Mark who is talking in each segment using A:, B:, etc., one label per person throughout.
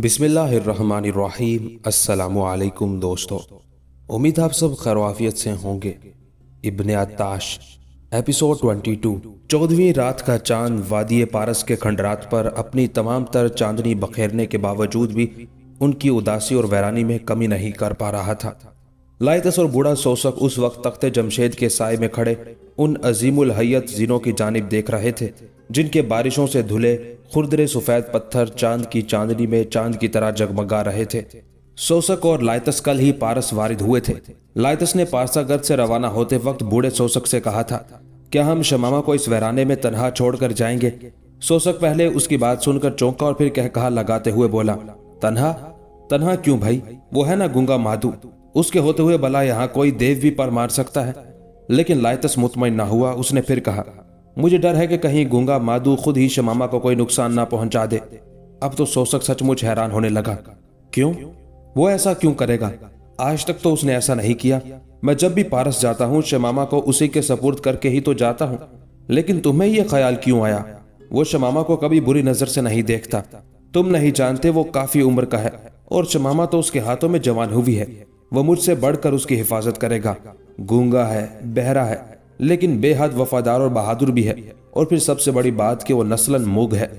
A: बिसमीम दोस्तों उम्मीद आप सब खरवाफियत से होंगे इबन अताश एपिसोड 22 चौदहवीं रात का चांद वादी पारस के खंडरात पर अपनी तमाम तर चांदनी बखेरने के बावजूद भी उनकी उदासी और वैरानी में कमी नहीं कर पा रहा था लाइतस और बूढ़ा सोसक उस वक्त तख्त जमशेद के साय में खड़े उन अजीमुल हैत जिनों की जानब देख रहे थे जिनके बारिशों से धुले खुरदरे सफ़ेद पत्थर चांद की चांदनी में चांद की तरह जगमगा रहे थे सोसक और लाइतस कल ही पारस वारिद हुए थे लाइतस ने पारसागर से रवाना होते वक्त बूढ़े सोसक से कहा था क्या हम शमामा को इस वहराने में तनहा छोड़कर जाएंगे सोसक पहले उसकी बात सुनकर चौंका और फिर कह कहा लगाते हुए बोला तनहा तनहा क्यों भाई वो है ना गुंगा माधु उसके होते हुए भला यहाँ कोई देव भी पर मार सकता है लेकिन लाइतस मुतमिन ना हुआ उसने फिर कहा मुझे डर है कि कहीं गुंगा मादू खुद ही शमामा को कोई नुकसान ना पहुंचा दे अब तो शोषक सचमुच हैरान होने लगा क्यों वो ऐसा क्यों करेगा आज तक तो उसने ऐसा नहीं किया मैं जब भी पारस जाता हूँ शमामा को उसी के सपुर्द करके ही तो जाता हूँ लेकिन तुम्हें यह ख्याल क्यों आया वो शमामा को कभी बुरी नजर से नहीं देखता तुम नहीं जानते वो काफी उम्र का है और शमामा तो उसके हाथों में जवान हुई है वो मुझसे बढ़कर उसकी हिफाजत करेगा गूंगा है बहरा है लेकिन बेहद वफादार और बहादुर भी है और फिर सबसे बड़ी बात कि वो नस्लन मुग है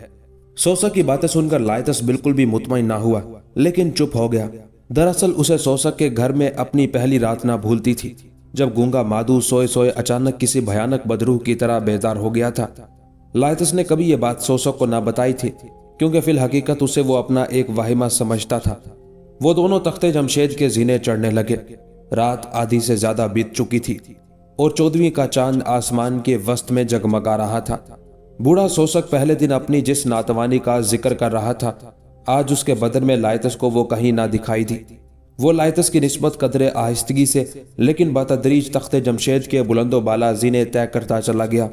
A: सोसा की बातें सुनकर लायतस बिल्कुल भी मुतमिन ना हुआ लेकिन चुप हो गया दरअसल उसे सोसक के घर में अपनी पहली रात ना भूलती थी जब गूंगा माधु सोए सोए अचानक किसी भयानक बदरूह की तरह बेदार हो गया था लायतस ने कभी ये बात सोसक को ना बताई थी क्योंकि फिल हकीकत उसे वो अपना एक वाहिमा समझता था वो दोनों तख्ते जमशेद के जीने चढ़ने लगे रात आधी से ज्यादा बीत चुकी थी और चौदहवीं का चांद आसमान के वस्त में जगमगा रहा था बूढ़ा सोसक पहले दिन अपनी जिस नातवानी का जिक्र कर रहा था आज उसके बदन में लायतस को वो कहीं ना दिखाई दी वो लायतस की नस्बत कदरे आहिस्तगी से लेकिन बतदरीज तख्त जमशेद के बुलंदो बाला जीने तय करता चला गया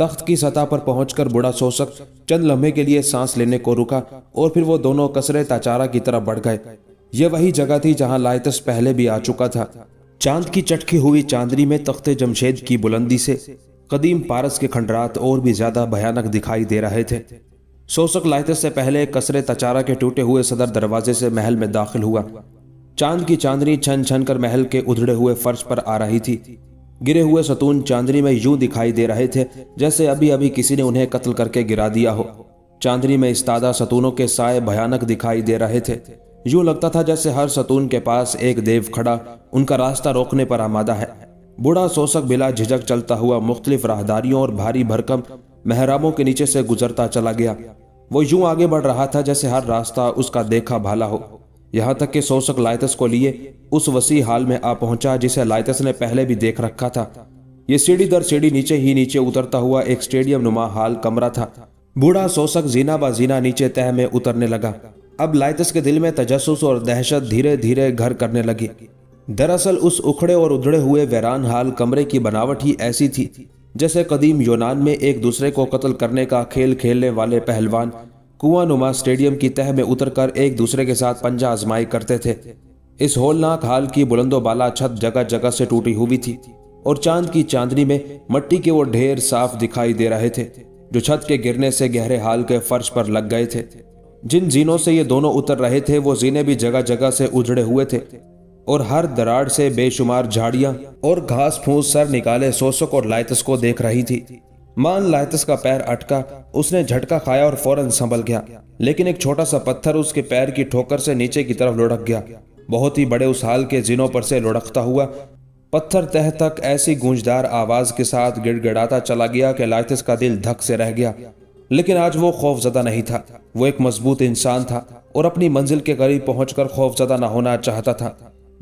A: तख्त की सतह पर पहुंचकर बूढ़ा सोसक चंद लम्हे के लिए सांस लेने को रुका और फिर वो दोनों कसरे ताचारा की तरफ बढ़ गए यह वही जगह थी जहां लाइतस पहले भी आ चुका था चांद की चटकी हुई चांदनी में तख्ते जमशेद की बुलंदी से कदीम पारस के खंडरात और भी ज्यादा भयानक दिखाई दे रहे थे सोसक लाइतस से पहले कसरे तचारा के टूटे हुए सदर दरवाजे से महल में दाखिल हुआ चांद की चांदनी छन छन कर महल के उधड़े हुए फर्श पर आ रही थी गिरे हुए सतून चांदनी में यूं दिखाई दे रहे थे जैसे अभी अभी किसी ने उन्हें कत्ल करके गिरा दिया हो चांदनी में इस सतूनों के साय भयानक दिखाई दे रहे थे यूं लगता था जैसे हर सतून के पास एक देव खड़ा उनका रास्ता रोकने पर आमादा है बूढ़ा शोषक बिला झिझक चलता हुआ मुख्तलिफ राहदारियों और भारी भरकम मेहराबों के नीचे से गुजरता चला गया वो यूं आगे बढ़ रहा था जैसे हर रास्ता उसका देखा भाला हो यहाँ तक कि शोषक लाइतस को लिए उस वसी हाल में आ पहुंचा जिसे लाइतस ने पहले भी देख रखा था ये सीढ़ी दर सीढ़ी नीचे ही नीचे उतरता हुआ एक स्टेडियम नुमा हाल कमरा था बूढ़ा शोषक जीना बा जीना नीचे तह में उतरने लगा अब लाइतस के दिल में तजस्स और दहशत धीरे धीरे घर करने लगी दरअसल उस उखड़े और उधड़े हुए वैरान हाल कमरे की बनावट ही ऐसी थी जैसे कदीम यूनान में एक दूसरे को कत्ल करने का खेल खेलने वाले पहलवान कुआ नुमा स्टेडियम की तह में उतरकर एक दूसरे के साथ पंजा आजमाई करते थे इस होलनाक हाल की बुलंदोबाला छत जगह जगह से टूटी हुई थी और चांद की चांदनी में मट्टी के वो ढेर साफ दिखाई दे रहे थे जो छत के गिरने से गहरे हाल के फर्श पर लग गए थे जिन जीनों से ये दोनों उतर रहे थे वो जीने भी जगह जगह से उजड़े हुए थे और हर दरार से बेशुमार झाड़ियां और घास फूस सर निकाले सोसक और लाइतस को देख रही थी मान लाइतस का पैर अटका उसने झटका खाया और फौरन संभल गया लेकिन एक छोटा सा पत्थर उसके पैर की ठोकर से नीचे की तरफ लुढ़क गया बहुत ही बड़े उस हाल के जिनों पर से लुढ़कता हुआ पत्थर तह तक ऐसी गूंजदार आवाज के साथ गिड़गिड़ाता चला गया कि लाइथस का दिल धक से रह गया लेकिन आज वो खौफजदा नहीं था वो एक मजबूत इंसान था और अपनी मंजिल के करीब पहुंचकर खौफजदा ना होना चाहता था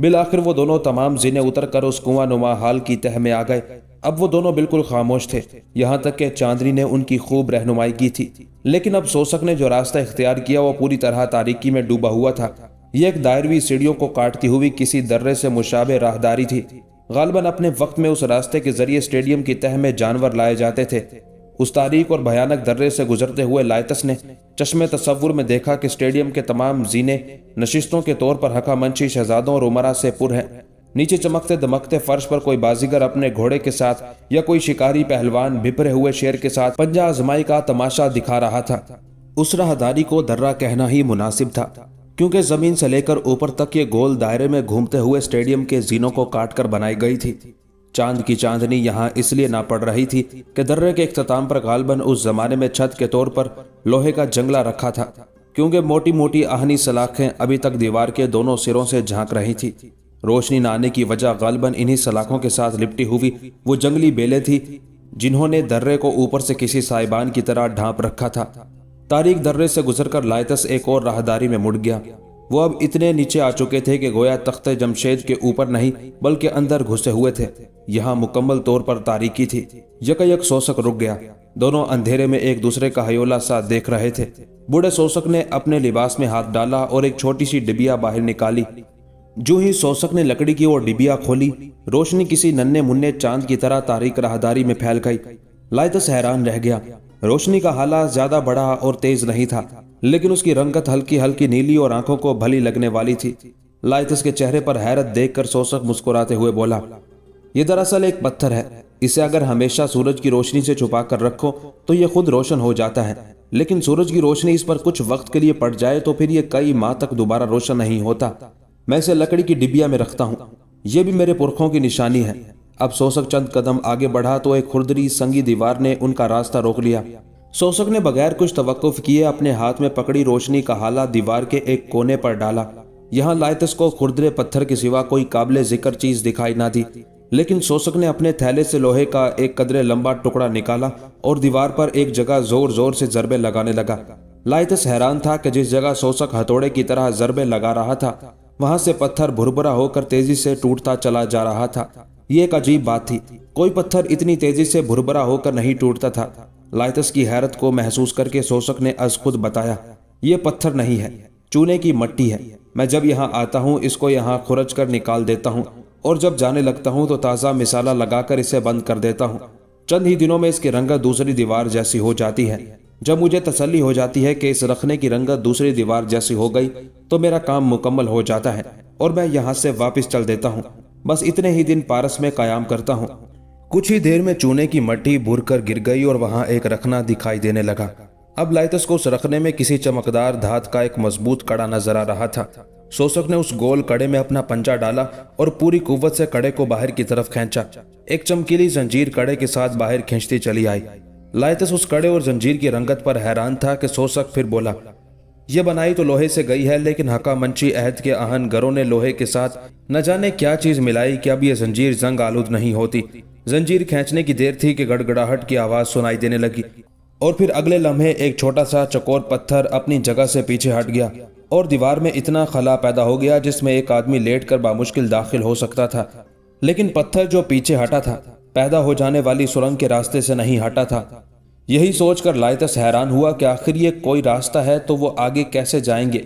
A: बिल आखिर वो दोनों तमाम जीने उतर कर उस कुआ नुमा हाल की तह में आ गए अब वो दोनों बिल्कुल खामोश थे यहाँ तक कि चांदनी ने उनकी खूब रहनुमाई की थी लेकिन अब सोसक ने जो रास्ता इख्तियार किया वो पूरी तरह तारीकी में डूबा हुआ था यह एक दायरवी सीढ़ियों को काटती हुई किसी दर्रे से मुशाबे राहदारी थी गालबन अपने वक्त में उस रास्ते के जरिए स्टेडियम की तह में जानवर लाए जाते थे उस तारीख और भयानक दर्रे से गुजरते हुए लायतस ने चश्मे तस्वुर में देखा कि स्टेडियम के तमाम जीने नशिस्तों के तौर पर हका मंशी शहजादों और उमरा से पुर हैं नीचे चमकते दमकते फर्श पर कोई बाजीगर अपने घोड़े के साथ या कोई शिकारी पहलवान भिपरे हुए शेर के साथ पंजा आजमाई का तमाशा दिखा रहा था उस राहदारी को दर्रा कहना ही मुनासिब था क्योंकि जमीन से लेकर ऊपर तक ये गोल दायरे में घूमते हुए स्टेडियम के जीनों को काटकर बनाई गई थी चांद की चांदनी यहाँ इसलिए ना पड़ रही थी कि दर्रे के अख्ताम पर गालबन उस जमाने में छत के तौर पर लोहे का जंगला रखा था क्योंकि मोटी मोटी आहनी सलाखें अभी तक दीवार के दोनों सिरों से झांक रही थी रोशनी न आने की वजह गालबन इन्हीं सलाखों के साथ लिपटी हुई वो जंगली बेले थी जिन्होंने दर्रे को ऊपर से किसी साइबान की तरह ढांप रखा था तारीख दर्रे से गुजरकर लायतस एक और राहदारी में मुड़ गया वो अब इतने नीचे आ चुके थे कि गोया तख्त जमशेद के ऊपर नहीं बल्कि अंदर घुसे हुए थे यहाँ मुकम्मल तौर पर तारीकी थी यकयक सोसक रुक गया दोनों अंधेरे में एक दूसरे का हयोला सा देख रहे थे बूढ़े सोसक ने अपने लिबास में हाथ डाला और एक छोटी सी डिबिया बाहर निकाली जो ही सोसक ने लकड़ी की ओर डिबिया खोली रोशनी किसी नन्हे मुन्ने चांद की तरह तारीख राहदारी में फैल गई लाइतस हैरान रह गया रोशनी का हाला ज्यादा बड़ा और तेज नहीं था लेकिन उसकी रंगत हल्की हल्की नीली और आंखों को भली लगने वाली थी लाइथस के चेहरे पर हैरत देखकर शोषक मुस्कुराते हुए बोला यह दरअसल एक पत्थर है इसे अगर हमेशा सूरज की रोशनी से छुपा कर रखो तो यह खुद रोशन हो जाता है लेकिन सूरज की रोशनी इस पर कुछ वक्त के लिए पड़ जाए तो फिर यह कई माह तक दोबारा रोशन नहीं होता मैं इसे लकड़ी की डिबिया में रखता हूँ यह भी मेरे पुरखों की निशानी है अब शोषक चंद कदम आगे बढ़ा तो एक खुरदरी संगी दीवार ने उनका रास्ता रोक लिया सोसक ने बगैर कुछ तवक्फ किए अपने हाथ में पकड़ी रोशनी का हाला दीवार के एक कोने पर डाला यहाँ लाइतस को खुरदरे पत्थर के सिवा कोई काबिल जिक्र चीज दिखाई ना दी लेकिन सोसक ने अपने थैले से लोहे का एक कदरे लंबा टुकड़ा निकाला और दीवार पर एक जगह जोर जोर से जरबे लगाने लगा लाइतस हैरान था कि जिस जगह सोसक हथौड़े की तरह जरबे लगा रहा था वहां से पत्थर भुरभुरा होकर तेजी से टूटता चला जा रहा था ये एक अजीब बात थी कोई पत्थर इतनी तेजी से भुरभरा होकर नहीं टूटता था लाइटस की हैरत को महसूस करके शोषक ने अज खुद बताया ये पत्थर नहीं है चूने की मट्टी है मैं जब यहाँ आता हूँ इसको यहाँ खुरच कर निकाल देता हूँ और जब जाने लगता हूँ तो ताज़ा मिसाला लगाकर इसे बंद कर देता हूँ चंद ही दिनों में इसकी रंगत दूसरी दीवार जैसी हो जाती है जब मुझे तसल्ली हो जाती है कि इस रखने की रंगत दूसरी दीवार जैसी हो गई तो मेरा काम मुकम्मल हो जाता है और मैं यहाँ से वापस चल देता हूँ बस इतने ही दिन पारस में कायम करता हूँ कुछ ही देर में चूने की मट्टी बुर कर गिर गई और वहां एक रखना दिखाई देने लगा अब लाइतस को उस रखने में किसी चमकदार धात का एक मजबूत कड़ा नजर आ रहा था शोषक ने उस गोल कड़े में अपना पंजा डाला और पूरी कुवत से कड़े को बाहर की तरफ खींचा एक चमकीली जंजीर कड़े के साथ बाहर खींचती चली आई लाइतस उस कड़े और जंजीर की रंगत पर हैरान था कि शोषक फिर बोला ये बनाई तो लोहे से गई है लेकिन हका मंची अहद के घरों ने लोहे के साथ न जाने क्या चीज मिलाई कि अब यह जंजीर जंग आलूद नहीं होती जंजीर खींचने की देर थी कि गड़गड़ाहट की आवाज सुनाई देने लगी और फिर अगले लम्हे एक छोटा सा चकोर पत्थर अपनी जगह से पीछे हट गया और दीवार में इतना खला पैदा हो गया जिसमें एक आदमी लेट कर बामुश्किल दाखिल हो सकता था लेकिन पत्थर जो पीछे हटा था पैदा हो जाने वाली सुरंग के रास्ते से नहीं हटा था यही सोचकर लाइतस हैरान हुआ कि आखिर ये कोई रास्ता है तो वो आगे कैसे जाएंगे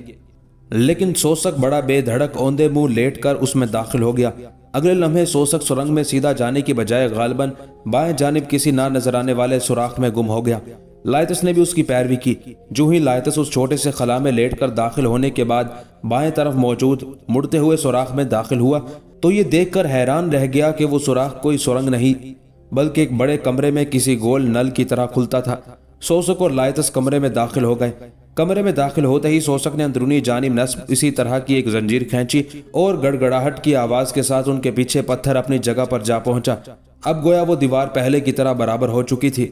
A: लेकिन सोसक बड़ा बेधड़क औंधे मुंह लेट कर उसमें दाखिल हो गया अगले लम्हे सोसक सुरंग में सीधा जाने की बजाय गालबन बाएं जानब किसी ना नजर आने वाले सुराख में गुम हो गया लाइतस ने भी उसकी पैरवी की जो ही लाइतस उस छोटे से खला में लेट कर दाखिल होने के बाद बाएं तरफ मौजूद मुड़ते हुए सुराख में दाखिल हुआ तो ये देखकर हैरान रह गया कि वो सुराख कोई सुरंग नहीं बल्कि एक बड़े कमरे में किसी गोल नल की तरह खुलता था सोसक और लायतस कमरे में दाखिल हो गए कमरे में दाखिल होते ही सोसक ने अंदरूनी जानब नस्ब इसी तरह की एक जंजीर खींची और गड़गड़ाहट की आवाज के साथ उनके पीछे पत्थर अपनी जगह पर जा पहुंचा अब गोया वो दीवार पहले की तरह बराबर हो चुकी थी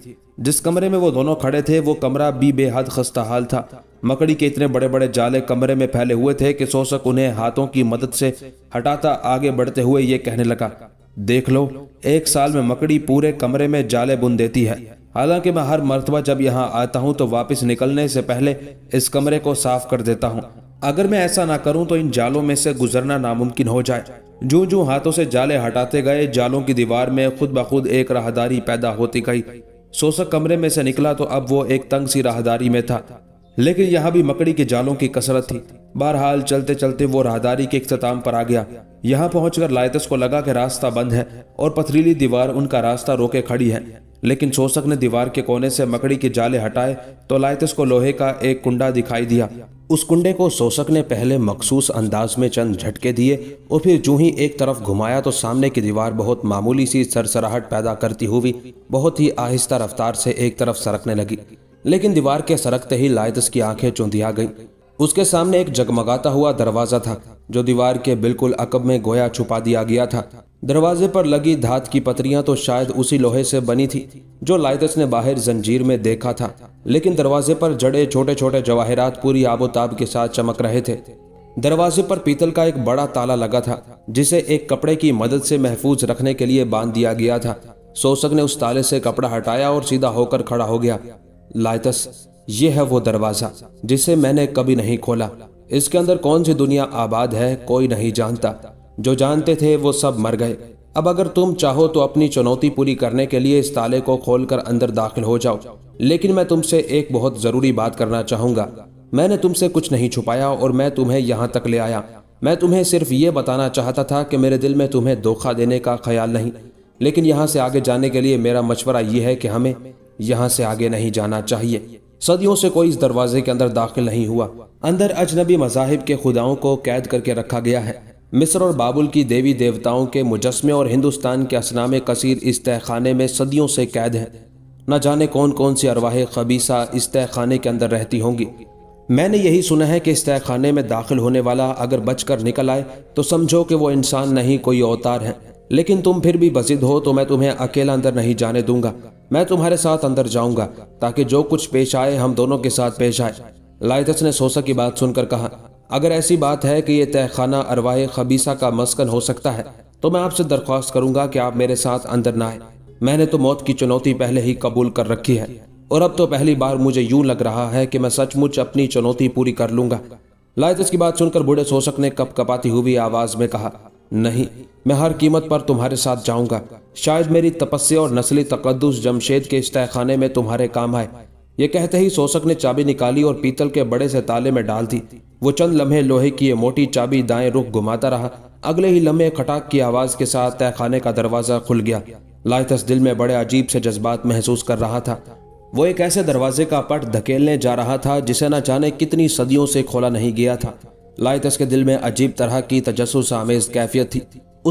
A: जिस कमरे में वो दोनों खड़े थे वो कमरा भी बेहद खस्ता हाल था मकड़ी के इतने बड़े बड़े जाले कमरे में फैले हुए थे कि सोसक उन्हें हाथों की मदद से हटाता आगे बढ़ते हुए ये कहने लगा देख लो एक साल में मकड़ी पूरे कमरे में जाले बुन देती है हालांकि मैं हर मरतबा जब यहाँ आता हूँ तो वापस निकलने से पहले इस कमरे को साफ कर देता हूँ अगर मैं ऐसा ना करूँ तो इन जालों में से गुजरना नामुमकिन हो जाए जो जो हाथों से जाले हटाते गए जालों की दीवार में खुद ब खुद एक राहदारी पैदा होती गई सोसक कमरे में से निकला तो अब वो एक तंग सी राहदारी में था लेकिन यहाँ भी मकड़ी के जालों की कसरत थी बहरहाल चलते चलते वो राहदारी के अख्ताम पर आ गया यहाँ पहुंचकर लायतस को लगा कि रास्ता बंद है और पथरीली दीवार उनका रास्ता रोके खड़ी है लेकिन शोषक ने दीवार के कोने से मकड़ी के जाले हटाए तो लायतस को लोहे का एक कुंडा दिखाई दिया उस कुंडे को शोषक ने पहले मखसूस अंदाज में चंद झटके दिए और फिर जू ही एक तरफ घुमाया तो सामने की दीवार बहुत मामूली सी सरसराहट पैदा करती हुई बहुत ही आहिस्ता रफ्तार से एक तरफ सरकने लगी लेकिन दीवार के सरकते ही लायतस की आंखें चौंधिया गई उसके सामने एक जगमगाता हुआ दरवाजा था जो दीवार के बिल्कुल अकब में गोया छुपा दिया गया था दरवाजे पर लगी धात की पतरियां तो शायद उसी लोहे से बनी थी जो लाइतस ने बाहर जंजीर में देखा था लेकिन दरवाजे पर जड़े छोटे छोटे जवाहरात पूरी आबोताब के साथ चमक रहे थे दरवाजे पर पीतल का एक बड़ा ताला लगा था जिसे एक कपड़े की मदद से महफूज रखने के लिए बांध दिया गया था सोसक ने उस ताले से कपड़ा हटाया और सीधा होकर खड़ा हो गया लाइतस ये है वो दरवाजा जिसे मैंने कभी नहीं खोला इसके अंदर कौन सी दुनिया आबाद है कोई नहीं जानता जो जानते थे वो सब मर गए अब अगर तुम चाहो तो अपनी चुनौती पूरी करने के लिए इस ताले को खोलकर अंदर दाखिल हो जाओ लेकिन मैं तुमसे एक बहुत ज़रूरी बात करना चाहूँगा मैंने तुमसे कुछ नहीं छुपाया और मैं तुम्हें यहाँ तक ले आया मैं तुम्हें सिर्फ ये बताना चाहता था कि मेरे दिल में तुम्हें धोखा देने का ख्याल नहीं लेकिन यहाँ से आगे जाने के लिए मेरा मशवरा ये है कि हमें यहाँ से आगे नहीं जाना चाहिए सदियों से कोई इस दरवाजे के अंदर दाखिल नहीं हुआ अंदर अजनबी मजाहिब के खुदाओं को कैद करके रखा गया है मिस्र और बाबुल की देवी देवताओं के मुजस्मे और हिंदुस्तान के असनाम कसीर इस तहखाने में सदियों से कैद हैं न जाने कौन कौन सी अरवाह खबीसा इस तहखाने के अंदर रहती होंगी मैंने यही सुना है कि इस तहखाने में दाखिल होने वाला अगर बचकर निकल आए तो समझो कि वो इंसान नहीं कोई अवतार है लेकिन तुम फिर भी बजिद हो तो मैं तुम्हें अकेला अंदर नहीं जाने दूंगा मैं तुम्हारे साथ अंदर जाऊंगा ताकि जो कुछ पेश आए हम दोनों के साथ पेश आए लाइतस ने सोसा की बात सुनकर कहा अगर ऐसी बात है कि यह तहखाना अरवाह खबीसा का मस्कन हो सकता है तो मैं आपसे दरख्वास्त करूंगा कि आप मेरे साथ अंदर ना आए मैंने तो मौत की चुनौती पहले ही कबूल कर रखी है और अब तो पहली बार मुझे यूं लग रहा है कि मैं सचमुच अपनी चुनौती पूरी कर लूंगा लाइतस की बात सुनकर बूढ़े सोसक ने कप कपाती हुई आवाज में कहा नहीं मैं हर कीमत पर तुम्हारे साथ जाऊंगा शायद मेरी तपस्या और नस्ली तकदस जमशेद के इस तहखाने में तुम्हारे काम आए ये कहते ही शोषक ने चाबी निकाली और पीतल के बड़े से ताले में डाल दी वो चंद लम्हे लोहे की ये मोटी चाबी दाएं रुख घुमाता रहा अगले ही लम्हे खटाक की आवाज के साथ तहखाने का दरवाजा खुल गया लाइथस दिल में बड़े अजीब से जज्बात महसूस कर रहा था वो एक ऐसे दरवाजे का पट धकेलने जा रहा था जिसे न जाने कितनी सदियों से खोला नहीं गया था लाइतस के दिल में अजीब तरह की तजस्स आमेज कैफियत थी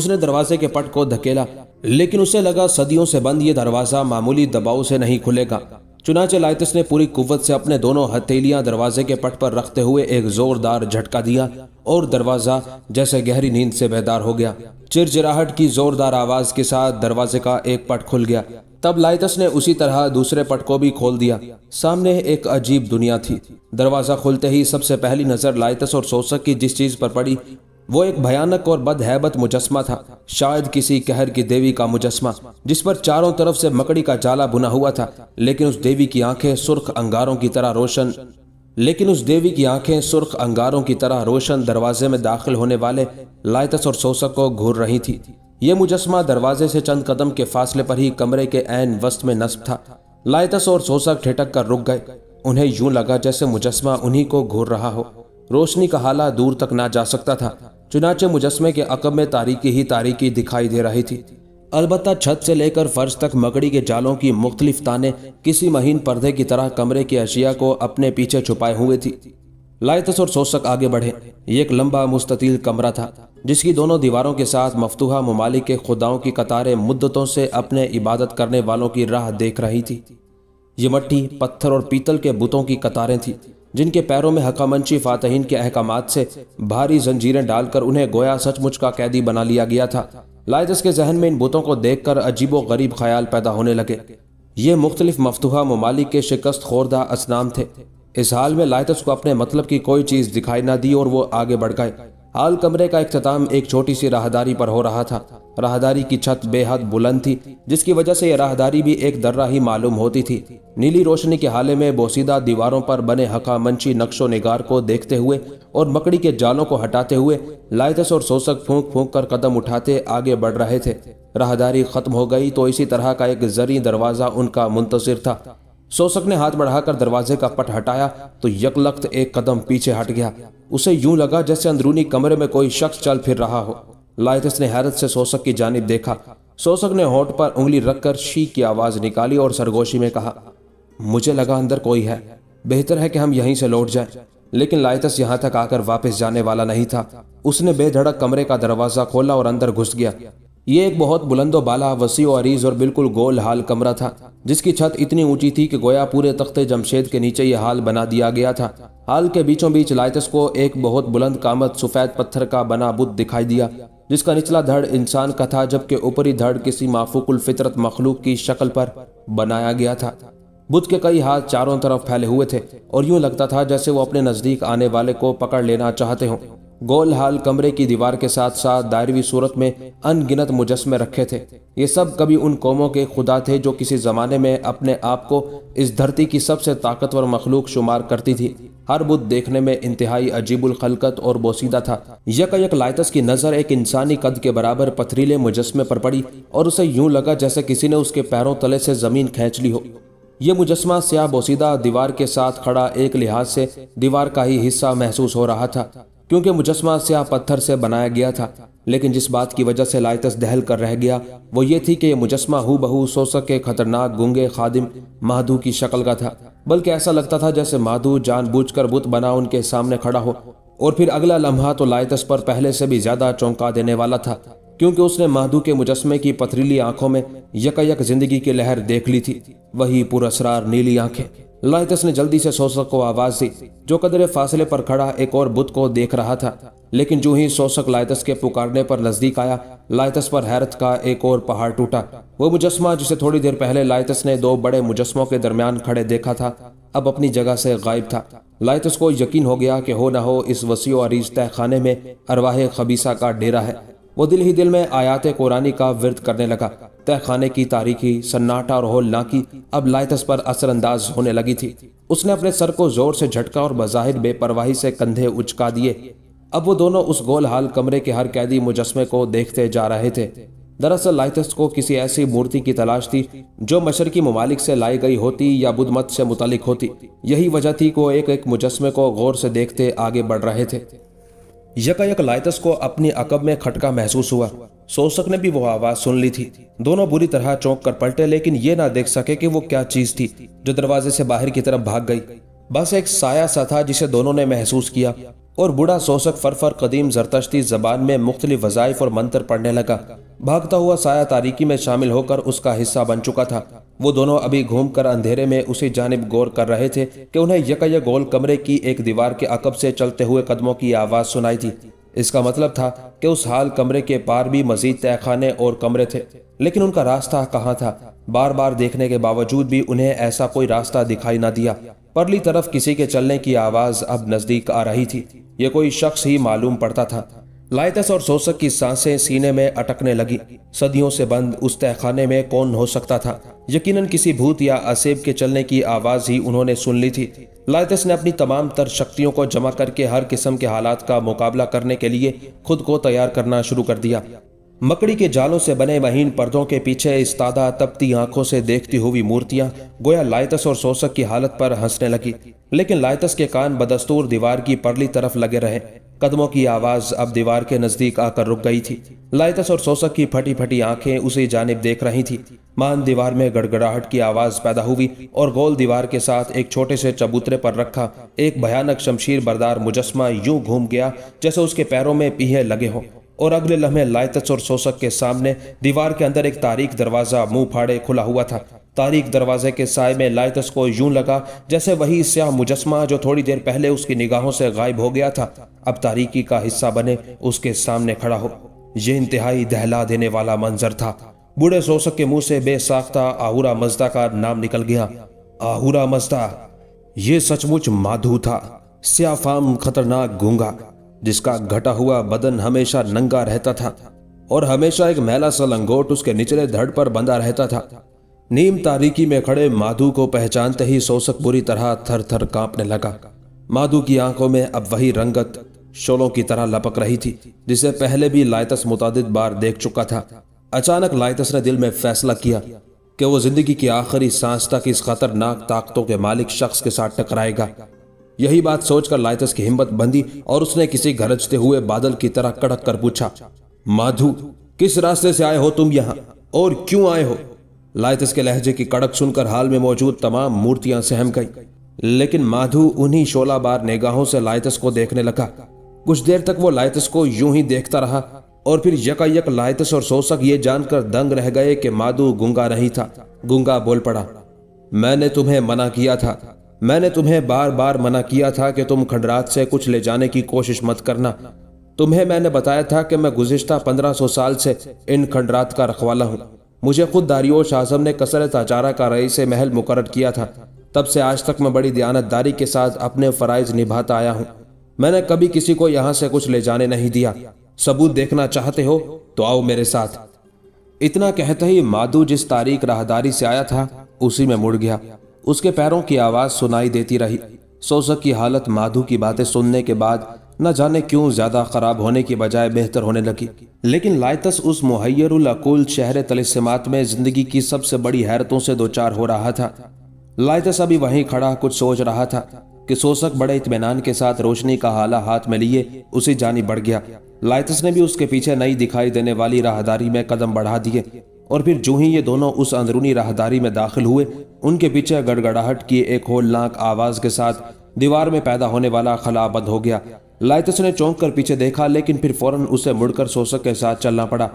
A: उसने दरवाजे के पट को धकेला लेकिन उसे लगा सदियों से बंद ये दरवाजा मामूली दबाव से नहीं खुलेगा चुनाचे लाइतस ने पूरी कुत से अपने दोनों हथेलियां दरवाजे के पट पर रखते हुए एक जोरदार झटका दिया और दरवाजा जैसे गहरी नींद से बेदार हो गया चिरचिराहट की जोरदार आवाज के साथ दरवाजे का एक पट खुल गया तब लाइटस ने उसी तरह दूसरे पट को भी खोल दिया सामने एक अजीब दुनिया थी दरवाजा खुलते ही सबसे पहली नजर लाइतस और सोसक की जिस चीज पर पड़ी वो एक भयानक और बदहैबत मुजस्मा था शायद किसी कहर की देवी का मुजस्मा जिस पर चारों तरफ से मकड़ी का जाला बुना हुआ था लेकिन उस देवी की आंखें सुर्ख अंगारों की तरह रोशन लेकिन उस देवी की आंखें सुर्ख अंगारों की तरह रोशन दरवाजे में दाखिल होने वाले लाइतस और सोसक को घूर रही थी ये मुजस्मा दरवाजे से चंद कदम के फासले पर ही कमरे के ऐन वस्त में नस्ब था लाइतस और सोसक ठेटक कर रुक गए उन्हें यूं लगा जैसे मुजस्मा उन्हीं को घूर रहा हो रोशनी का हाला दूर तक ना जा सकता था चुनाचे मुजस्मे के अकब में तारीखी ही तारीखी दिखाई दे रही थी अलबत् छत से लेकर फर्श तक मकड़ी के जालों की मुख्तलिफ ताने किसी महीन पर्दे की तरह कमरे की अशिया को अपने पीछे छुपाए हुए थी लाइतस और सोशक आगे बढ़े ये एक लंबा मुस्ततील कमरा था जिसकी दोनों दीवारों के साथ मफतूहा ममालिक के खुदाओं की कतारें मुद्दतों से अपने इबादत करने वालों की राह देख रही थी ये मट्टी पत्थर और पीतल के बुतों की कतारें थी जिनके पैरों में हकामंशी फातहीन के अहकाम से भारी जंजीरें डालकर उन्हें गोया सचमुच का कैदी बना लिया गया था लाइजस के जहन में इन बुतों को देख कर अजीब व गरीब ख्याल पैदा होने लगे ये मुख्तलिफ मफतूहा ममालिक के शिकस्त खोरदा असनाम थे इस हाल में लाइतस को अपने मतलब की कोई चीज़ दिखाई ना दी और वो आगे बढ़ गए हाल कमरे का अख्ताम एक छोटी सी राहदारी पर हो रहा था राहदारी की छत बेहद बुलंद थी जिसकी वजह से यह राहदारी भी एक दर्रा ही मालूम होती थी नीली रोशनी के हाले में बोसीदा दीवारों पर बने हकामंशी नक्शो निगार को देखते हुए और मकड़ी के जालों को हटाते हुए लाइतस और सोसक फूंक फूंक कर कदम उठाते आगे बढ़ रहे थे राहदारी खत्म हो गई तो इसी तरह का एक जरी दरवाजा उनका मुंतजर था सोसक ने हाथ बढ़ाकर दरवाजे का पट हटाया तो यकलख्त एक कदम पीछे हट गया उसे यूं लगा जैसे अंदरूनी कमरे में कोई शख्स चल फिर रहा हो लाइतस ने हैरत से सोसक की जानब देखा सोसक ने होठ पर उंगली रखकर शी की आवाज निकाली और सरगोशी में कहा मुझे लगा अंदर कोई है बेहतर है कि हम यहीं से लौट जाएं। लेकिन लाइटस यहां तक आकर वापस जाने वाला नहीं था उसने बेधड़क कमरे का दरवाजा खोला और अंदर घुस गया ये एक बहुत बुलंदो बाला वसी अरीज और बिल्कुल गोल हाल कमरा था जिसकी छत इतनी ऊंची थी कि गोया पूरे तख्ते जमशेद के नीचे यह हाल बना दिया गया था हाल के बीचों बीच लाइतस को एक बहुत बुलंद कामत सफेद पत्थर का बना बुद्ध दिखाई दिया जिसका निचला धड़ इंसान का था जबकि ऊपरी धड़ किसी माफूकुल फितरत मखलूक की शक्ल पर बनाया गया था बुद्ध के कई हाथ चारों तरफ फैले हुए थे और यूं लगता था जैसे वो अपने नज़दीक आने वाले को पकड़ लेना चाहते हों गोल हाल कमरे की दीवार के साथ साथ दायरवी सूरत में अनगिनत मुजस्मे रखे थे ये सब कभी उन कौमों के खुदा थे जो किसी ज़माने में अपने आप को इस धरती की सबसे ताकतवर मखलूक शुमार करती थी हर बुद्ध देखने में इंतहाई अजीबुल खलकत और बोसीदा था यक यक लाइतस की नज़र एक इंसानी कद के बराबर पथरीले मुजस्मे पर पड़ी और उसे यूं लगा जैसे किसी ने उसके पैरों तले से ज़मीन खींच ली हो यह मुजस्मा स्याह बोसीदा दीवार के साथ खड़ा एक लिहाज से दीवार का ही हिस्सा महसूस हो रहा था क्योंकि मुजस्मा स्याह पत्थर से बनाया गया था लेकिन जिस बात की वजह से लाइतस दहल कर रह गया वो ये थी कि यह मुजस्मा हु बहू सोसक के खतरनाक गुंगे खादिम महदू की शक्ल का था बल्कि ऐसा लगता था जैसे माधु जानबूझकर बुत बना उनके सामने खड़ा हो और फिर अगला लम्हा तो लाइतस पर पहले से भी ज्यादा चौंका देने वाला था क्योंकि उसने माधु के मुजस्मे की पथरीली आंखों में यकायक जिंदगी की लहर देख ली थी वही पुरसरार नीली आंखें लाइटस ने जल्दी से शोषक को आवाज दी जो कदरे फासले पर खड़ा एक और बुत को देख रहा था लेकिन जो ही शोषक लाइतस के पुकारने पर नजदीक आया लाइतस पर हैरत का एक और पहाड़ टूटा वो मुजस्मा जिसे थोड़ी देर पहले लाइतस ने दो बड़े मुजस्मों के दरमियान खड़े देखा था अब अपनी जगह से गायब था लाइटस को यकीन हो गया कि हो ना हो इस वसी अरीज खाने में अरवाह खबीसा का डेरा है वो दिल ही दिल में आयात कुरानी का विरद करने लगा तहखाने की तारीखी सन्नाटा और होल की अब लाइटस पर असरअंदाज होने लगी थी उसने अपने सर को जोर से झटका और बज़ाहिर बेपरवाही से कंधे उचका दिए अब वो दोनों उस गोल हाल कमरे के हर कैदी मुजस्मे को देखते जा रहे थे दरअसल लाइटस को किसी ऐसी मूर्ति की तलाश थी जो मशरकी ममालिक से लाई गई होती या बुद्ध मत से मुतलिक होती यही वजह थी वो एक एक मुजस्मे को गौर से देखते आगे बढ़ रहे थे यकायक लाइतस को अपनी अकब में खटका महसूस हुआ शोषक ने भी वो आवाज सुन ली थी दोनों बुरी तरह चौंक कर पलटे लेकिन ये ना देख सके कि वो क्या चीज थी जो दरवाजे से बाहर की तरफ भाग गई बस एक साया सा था जिसे दोनों ने महसूस किया और बूढ़ा शोषक फरफर कदीम जरतश्ती जबान में मुख्तलि वजायफ और मंत्र पढ़ने लगा भागता हुआ साया तारीकी में शामिल होकर उसका हिस्सा बन चुका था वो दोनों अभी घूमकर अंधेरे में उसी जानब गौर कर रहे थे कि उन्हें यकायक गोल कमरे की एक दीवार के अकब से चलते हुए कदमों की आवाज़ सुनाई थी इसका मतलब था कि उस हाल कमरे के पार भी मजीद तयखाने और कमरे थे लेकिन उनका रास्ता कहाँ था बार बार देखने के बावजूद भी उन्हें ऐसा कोई रास्ता दिखाई ना दिया परली तरफ किसी के चलने की आवाज़ अब नज़दीक आ रही थी ये कोई शख्स ही मालूम पड़ता था लाइतस और सोसक की सांसें सीने में अटकने लगी सदियों से बंद उस तहखाने में कौन हो सकता था यकीनन किसी भूत या असेब के चलने की आवाज़ ही उन्होंने सुन ली थी लाइतस ने अपनी तमाम तर शक्तियों को जमा करके हर किस्म के हालात का मुकाबला करने के लिए खुद को तैयार करना शुरू कर दिया मकड़ी के जालों से बने महीन पर्दों के पीछे इस तादा तपती आंखों से देखती हुई मूर्तियां गोया लायतस और सोसक की हालत पर हंसने लगी लेकिन लायतस के कान बदस्तूर दीवार की परली तरफ लगे रहे कदमों की आवाज अब दीवार के नजदीक आकर रुक गई थी लायतस और सोसक की फटी फटी आंखें उसी जानब देख रही थी मान दीवार में गड़गड़ाहट की आवाज पैदा हुई और गोल दीवार के साथ एक छोटे से चबूतरे पर रखा एक भयानक शमशीर बरदार मुजस्मा यूं घूम गया जैसे उसके पैरों में पीहे लगे हों और अगले लम्हे लायतच और सोसक के सामने दीवार के अंदर एक तारीख दरवाज़ा मुंह फाड़े खुला हुआ था तारीख दरवाजे के साय में लाइतस को यूं लगा जैसे वही स्याह मुजस्मा जो थोड़ी देर पहले उसकी निगाहों से गायब हो गया था अब तारीकी का हिस्सा बने उसके सामने खड़ा हो यह इंतहाई दहला देने वाला मंजर था बूढ़े शोषक के मुंह से बेसाख्ता आहूरा मजदा का नाम निकल गया आहूरा मजदा ये सचमुच माधु था स्याफाम खतरनाक गूंगा जिसका घटा हुआ बदन हमेशा नंगा रहता था और हमेशा एक मैला सा लंगोट उसके निचले धड़ पर बंधा रहता था नीम तारीकी में खड़े माधु को पहचानते ही सोसक बुरी तरह थर थर कांपने लगा माधु की आंखों में अब वही रंगत शोलों की तरह लपक रही थी जिसे पहले भी लाइतस मुतादिद बार देख चुका था अचानक लाइतस ने दिल में फैसला किया कि वो जिंदगी की आखिरी सांस तक इस खतरनाक ताकतों के मालिक शख्स के साथ टकराएगा यही बात सोचकर लाइतस की हिम्मत बंधी और उसने किसी गरजते हुए बादल की तरह कड़क कर पूछा माधु किस रास्ते से आए हो तुम यहाँ और क्यों आए हो लाइतस के लहजे की कड़क सुनकर हाल में मौजूद तमाम मूर्तियां सहम गई लेकिन माधु उन्हीं शोला बार निगाहों से लाइतस को देखने लगा कुछ देर तक वो लाइतस को यूं ही देखता रहा और फिर यकायक लाइतस और सोसक ये जानकर दंग रह गए कि माधु गुंगा नहीं था गुंगा बोल पड़ा मैंने तुम्हें मना किया था मैंने तुम्हें बार बार मना किया था कि तुम खंडरात से कुछ ले जाने की कोशिश मत करना तुम्हें मैंने बताया था कि मैं गुजश्ता पंद्रह सौ साल से इन खंडरात का रखवाला हूँ मुझे खुद दारियोश आजम ने कसरत आचारा का रईस से महल मुकर किया था तब से आज तक मैं बड़ी दयानतदारी के साथ अपने फ़राइज निभाता आया हूँ मैंने कभी किसी को यहाँ से कुछ ले जाने नहीं दिया सबूत देखना चाहते हो तो आओ मेरे साथ इतना कहते ही माधु जिस तारीख राहदारी से आया था उसी में मुड़ गया उसके पैरों की आवाज सुनाई देती रही सोसक की हालत माधु की बातें सुनने के बाद न जाने क्यों ज्यादा खराब होने की बजाय बेहतर होने लगी लेकिन लाइतस उस मुहैयरुल शहर तलिसमात में जिंदगी की सबसे बड़ी हैरतों से दो चार हो रहा था लाइतस अभी वहीं खड़ा कुछ सोच रहा था कि सोसक बड़े इतमान के साथ रोशनी का हाला हाथ में लिए उसी जानी बढ़ गया लाइतस ने भी उसके पीछे नई दिखाई देने वाली राहदारी में कदम बढ़ा दिए और फिर जो ही ये दोनों उस अंदरूनी राहदारी में दाखिल हुए उनके पीछे गड़गड़ाहट की एक होलनाक आवाज के साथ दीवार में पैदा होने वाला खला बंद हो गया लाइतस ने चौंक कर पीछे देखा लेकिन फिर फौरन उसे मुड़कर सोसक के साथ चलना पड़ा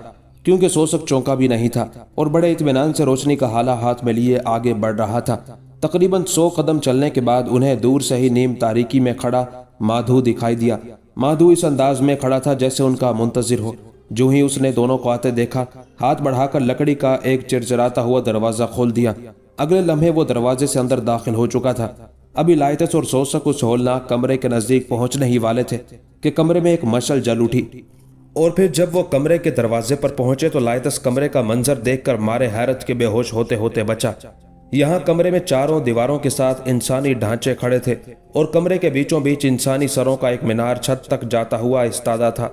A: क्योंकि सोसक चौंका भी नहीं था और बड़े इतमान से रोशनी का हाला हाथ में लिए आगे बढ़ रहा था तकरीबन सौ कदम चलने के बाद उन्हें दूर से ही नीम तारीकी में खड़ा माधु दिखाई दिया माधु इस अंदाज में खड़ा था जैसे उनका मुंतजर हो जो ही उसने दोनों को आते देखा हाथ बढ़ाकर लकड़ी का एक चिरचिराता हुआ दरवाजा खोल दिया अगले लम्हे वो दरवाजे से अंदर दाखिल हो चुका था अभी लाइतस और सोसक उस होलनाक कमरे के नजदीक पहुंचने ही वाले थे कि कमरे में एक मशल जल उठी और फिर जब वो कमरे के दरवाजे पर पहुंचे तो लाइतस कमरे का मंजर देखकर मारे हैरत के बेहोश होते होते बचा यहाँ कमरे में चारों दीवारों के साथ इंसानी ढांचे खड़े थे और कमरे के बीचों बीच इंसानी सरों का एक मीनार छत तक जाता हुआ इस्तादा था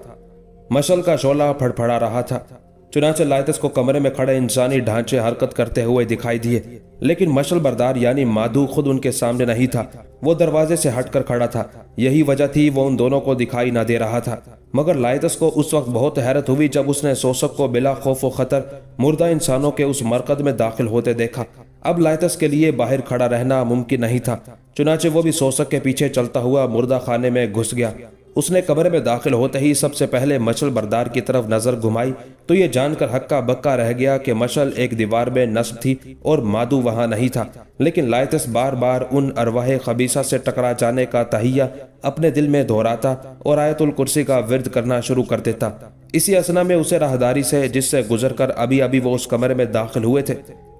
A: मशल का शोला फड़फड़ा रहा था चुनाचे लाइतस को कमरे में खड़े इंसानी ढांचे हरकत करते हुए दिखाई दिए लेकिन मशल बरदार यानी माधु खुद उनके सामने नहीं था वो दरवाजे से हटकर खड़ा था यही वजह थी वो उन दोनों को दिखाई ना दे रहा था मगर लाइतस को उस वक्त बहुत हैरत हुई जब उसने सोसक को बिला खौफ व खतर मुर्दा इंसानों के उस मरकज में दाखिल होते देखा अब लाइतस के लिए बाहर खड़ा रहना मुमकिन नहीं था चुनाचे वो भी सोसक के पीछे चलता हुआ मुर्दा खाने में घुस गया उसने कमरे में दाखिल होते ही सबसे पहले मछल बरदार की तरफ नज़र घुमाई तो ये जानकर हक्का बक्का रह गया कि मछल एक दीवार में नस्ब थी और मादू वहां नहीं था लेकिन लायतस बार बार उन अरवाह खबीसा से टकरा जाने का तहिया अपने दिल में दोहराता और आयतुल कुर्सी का विरद करना शुरू कर देता इसी असना में उसे राहदारी से जिससे गुजर कर अभी अभी वो उस कमरे में दाखिल हुए थे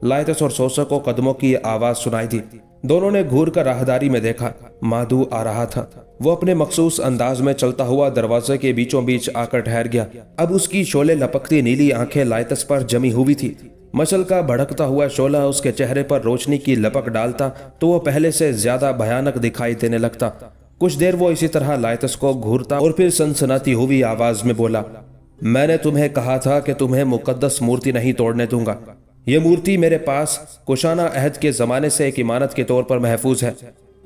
A: लायतस और सोसा को कदमों की आवाज़ सुनाई थी दोनों ने घूर कर राहदारी में देखा माधु आ रहा था वो अपने मखसूस अंदाज में चलता हुआ दरवाजे के बीचों बीच आकर ठहर गया अब उसकी शोले लपकती नीली आंखें लाइतस पर जमी हुई थी मचल का भड़कता हुआ शोला उसके चेहरे पर रोशनी की लपक डालता तो वो पहले से ज्यादा भयानक दिखाई देने लगता कुछ देर वो इसी तरह लाइतस को घूरता और फिर सनसनाती हुई आवाज में बोला मैंने तुम्हें कहा था कि तुम्हें मुकदस मूर्ति नहीं तोड़ने दूंगा ये मूर्ति मेरे पास कुशाना अहद के ज़माने से एक इमानत के तौर पर महफूज है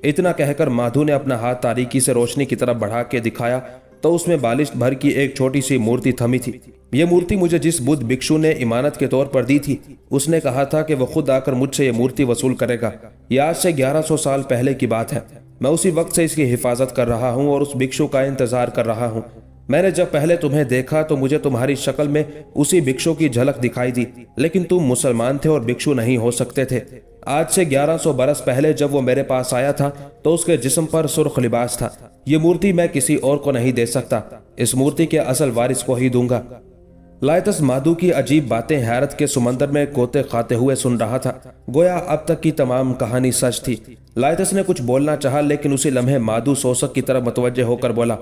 A: इतना कहकर माधु ने अपना हाथ तारीकी से रोशनी की तरफ बढ़ा के दिखाया तो उसमें बालिश भर की एक छोटी सी मूर्ति थमी थी ये मूर्ति मुझे जिस बुद्ध भिक्षु ने इमानत के तौर पर दी थी उसने कहा था कि वह खुद आकर मुझसे ये मूर्ति वसूल करेगा यह आज से 1100 साल पहले की बात है मैं उसी वक्त से इसकी हिफाजत कर रहा हूँ और उस भिक्षु का इंतजार कर रहा हूँ मैंने जब पहले तुम्हें देखा तो मुझे तुम्हारी शक्ल में उसी भिक्षु की झलक दिखाई दी लेकिन तुम मुसलमान थे और भिक्षु नहीं हो सकते थे आज से 1100 बरस पहले जब वो मेरे पास आया था तो उसके जिस्म पर सुर्ख लिबास था ये मूर्ति मैं किसी और को नहीं दे सकता इस मूर्ति के असल वारिस को ही दूंगा लायतस माधु की अजीब बातें हैरत के समंदर में कोते खाते हुए सुन रहा था गोया अब तक की तमाम कहानी सच थी लायतस ने कुछ बोलना चाहा लेकिन उसी लम्हे माधु सोसक की तरफ मतवजह होकर बोला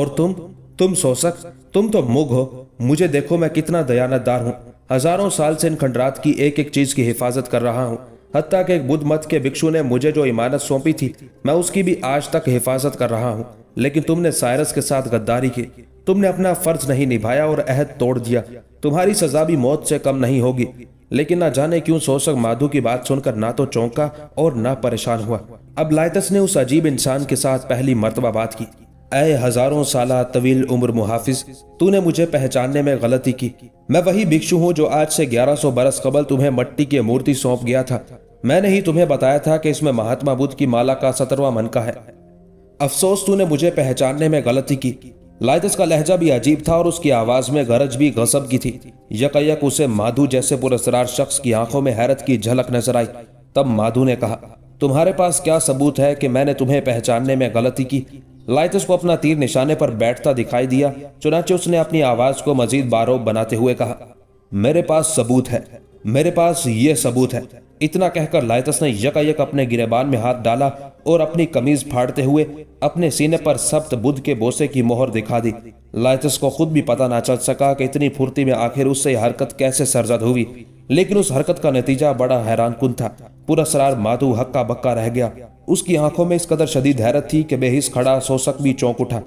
A: और तुम तुम सोसक तुम तो मुग हो मुझे देखो मैं कितना दयानतदार हूँ हजारों साल से इन खंडरात की एक एक चीज की हिफाजत कर रहा हूँ हती के एक बुद्ध मत के भिक्षु ने मुझे जो इमारत सौंपी थी मैं उसकी भी आज तक हिफाजत कर रहा हूँ लेकिन तुमने सायरस के साथ गद्दारी की तुमने अपना फर्ज नहीं निभाया और अहद तोड़ दिया तुम्हारी सजा भी मौत से कम नहीं होगी लेकिन ना जाने क्यों शोषक माधु की बात सुनकर ना तो चौंका और ना परेशान हुआ अब लाइतस ने उस अजीब इंसान के साथ पहली मरतबा बात की अय हजारों साल तवील उम्र मुहाफिज तूने मुझे पहचानने में गलती की मैं वही भिक्षु हूँ जो आज से 1100 बरस कबल तुम्हें मट्टी की मूर्ति सौंप गया था मैंने ही तुम्हें बताया था कि इसमें महात्मा बुद्ध की माला का सत्रवा मन का है अफसोस तूने मुझे पहचानने में गलती की लाइदस का लहजा भी अजीब था और उसकी आवाज में गरज भी गसब की थी यकयक उसे माधु जैसे पुरस्कार शख्स की आंखों में हैरत की झलक नजर आई तब माधु ने कहा तुम्हारे पास क्या सबूत है कि मैंने तुम्हें पहचानने में गलती की लाइतस को अपना तीर निशाने पर बैठता दिखाई दिया चुनाचे उसने अपनी आवाज को मजीद बारोब बनाते हुए कहा मेरे पास सबूत है मेरे पास ये सबूत है इतना कहकर लाइतस ने यकायक अपने गिरेबान में हाथ डाला और अपनी कमीज फाड़ते हुए अपने सीने पर सप्त बुद्ध के बोसे की मोहर दिखा दी लाइतस को खुद भी पता ना चल सका कि इतनी फुर्ती में आखिर उससे हरकत कैसे सरजद हुई लेकिन उस हरकत का नतीजा बड़ा हैरान कुन था पूरा सरार माधु हक्का बक्का रह गया उसकी आंखों में इस कदर शदीद हैरत थी कि बेहिस खड़ा सोसक भी चौंक उठा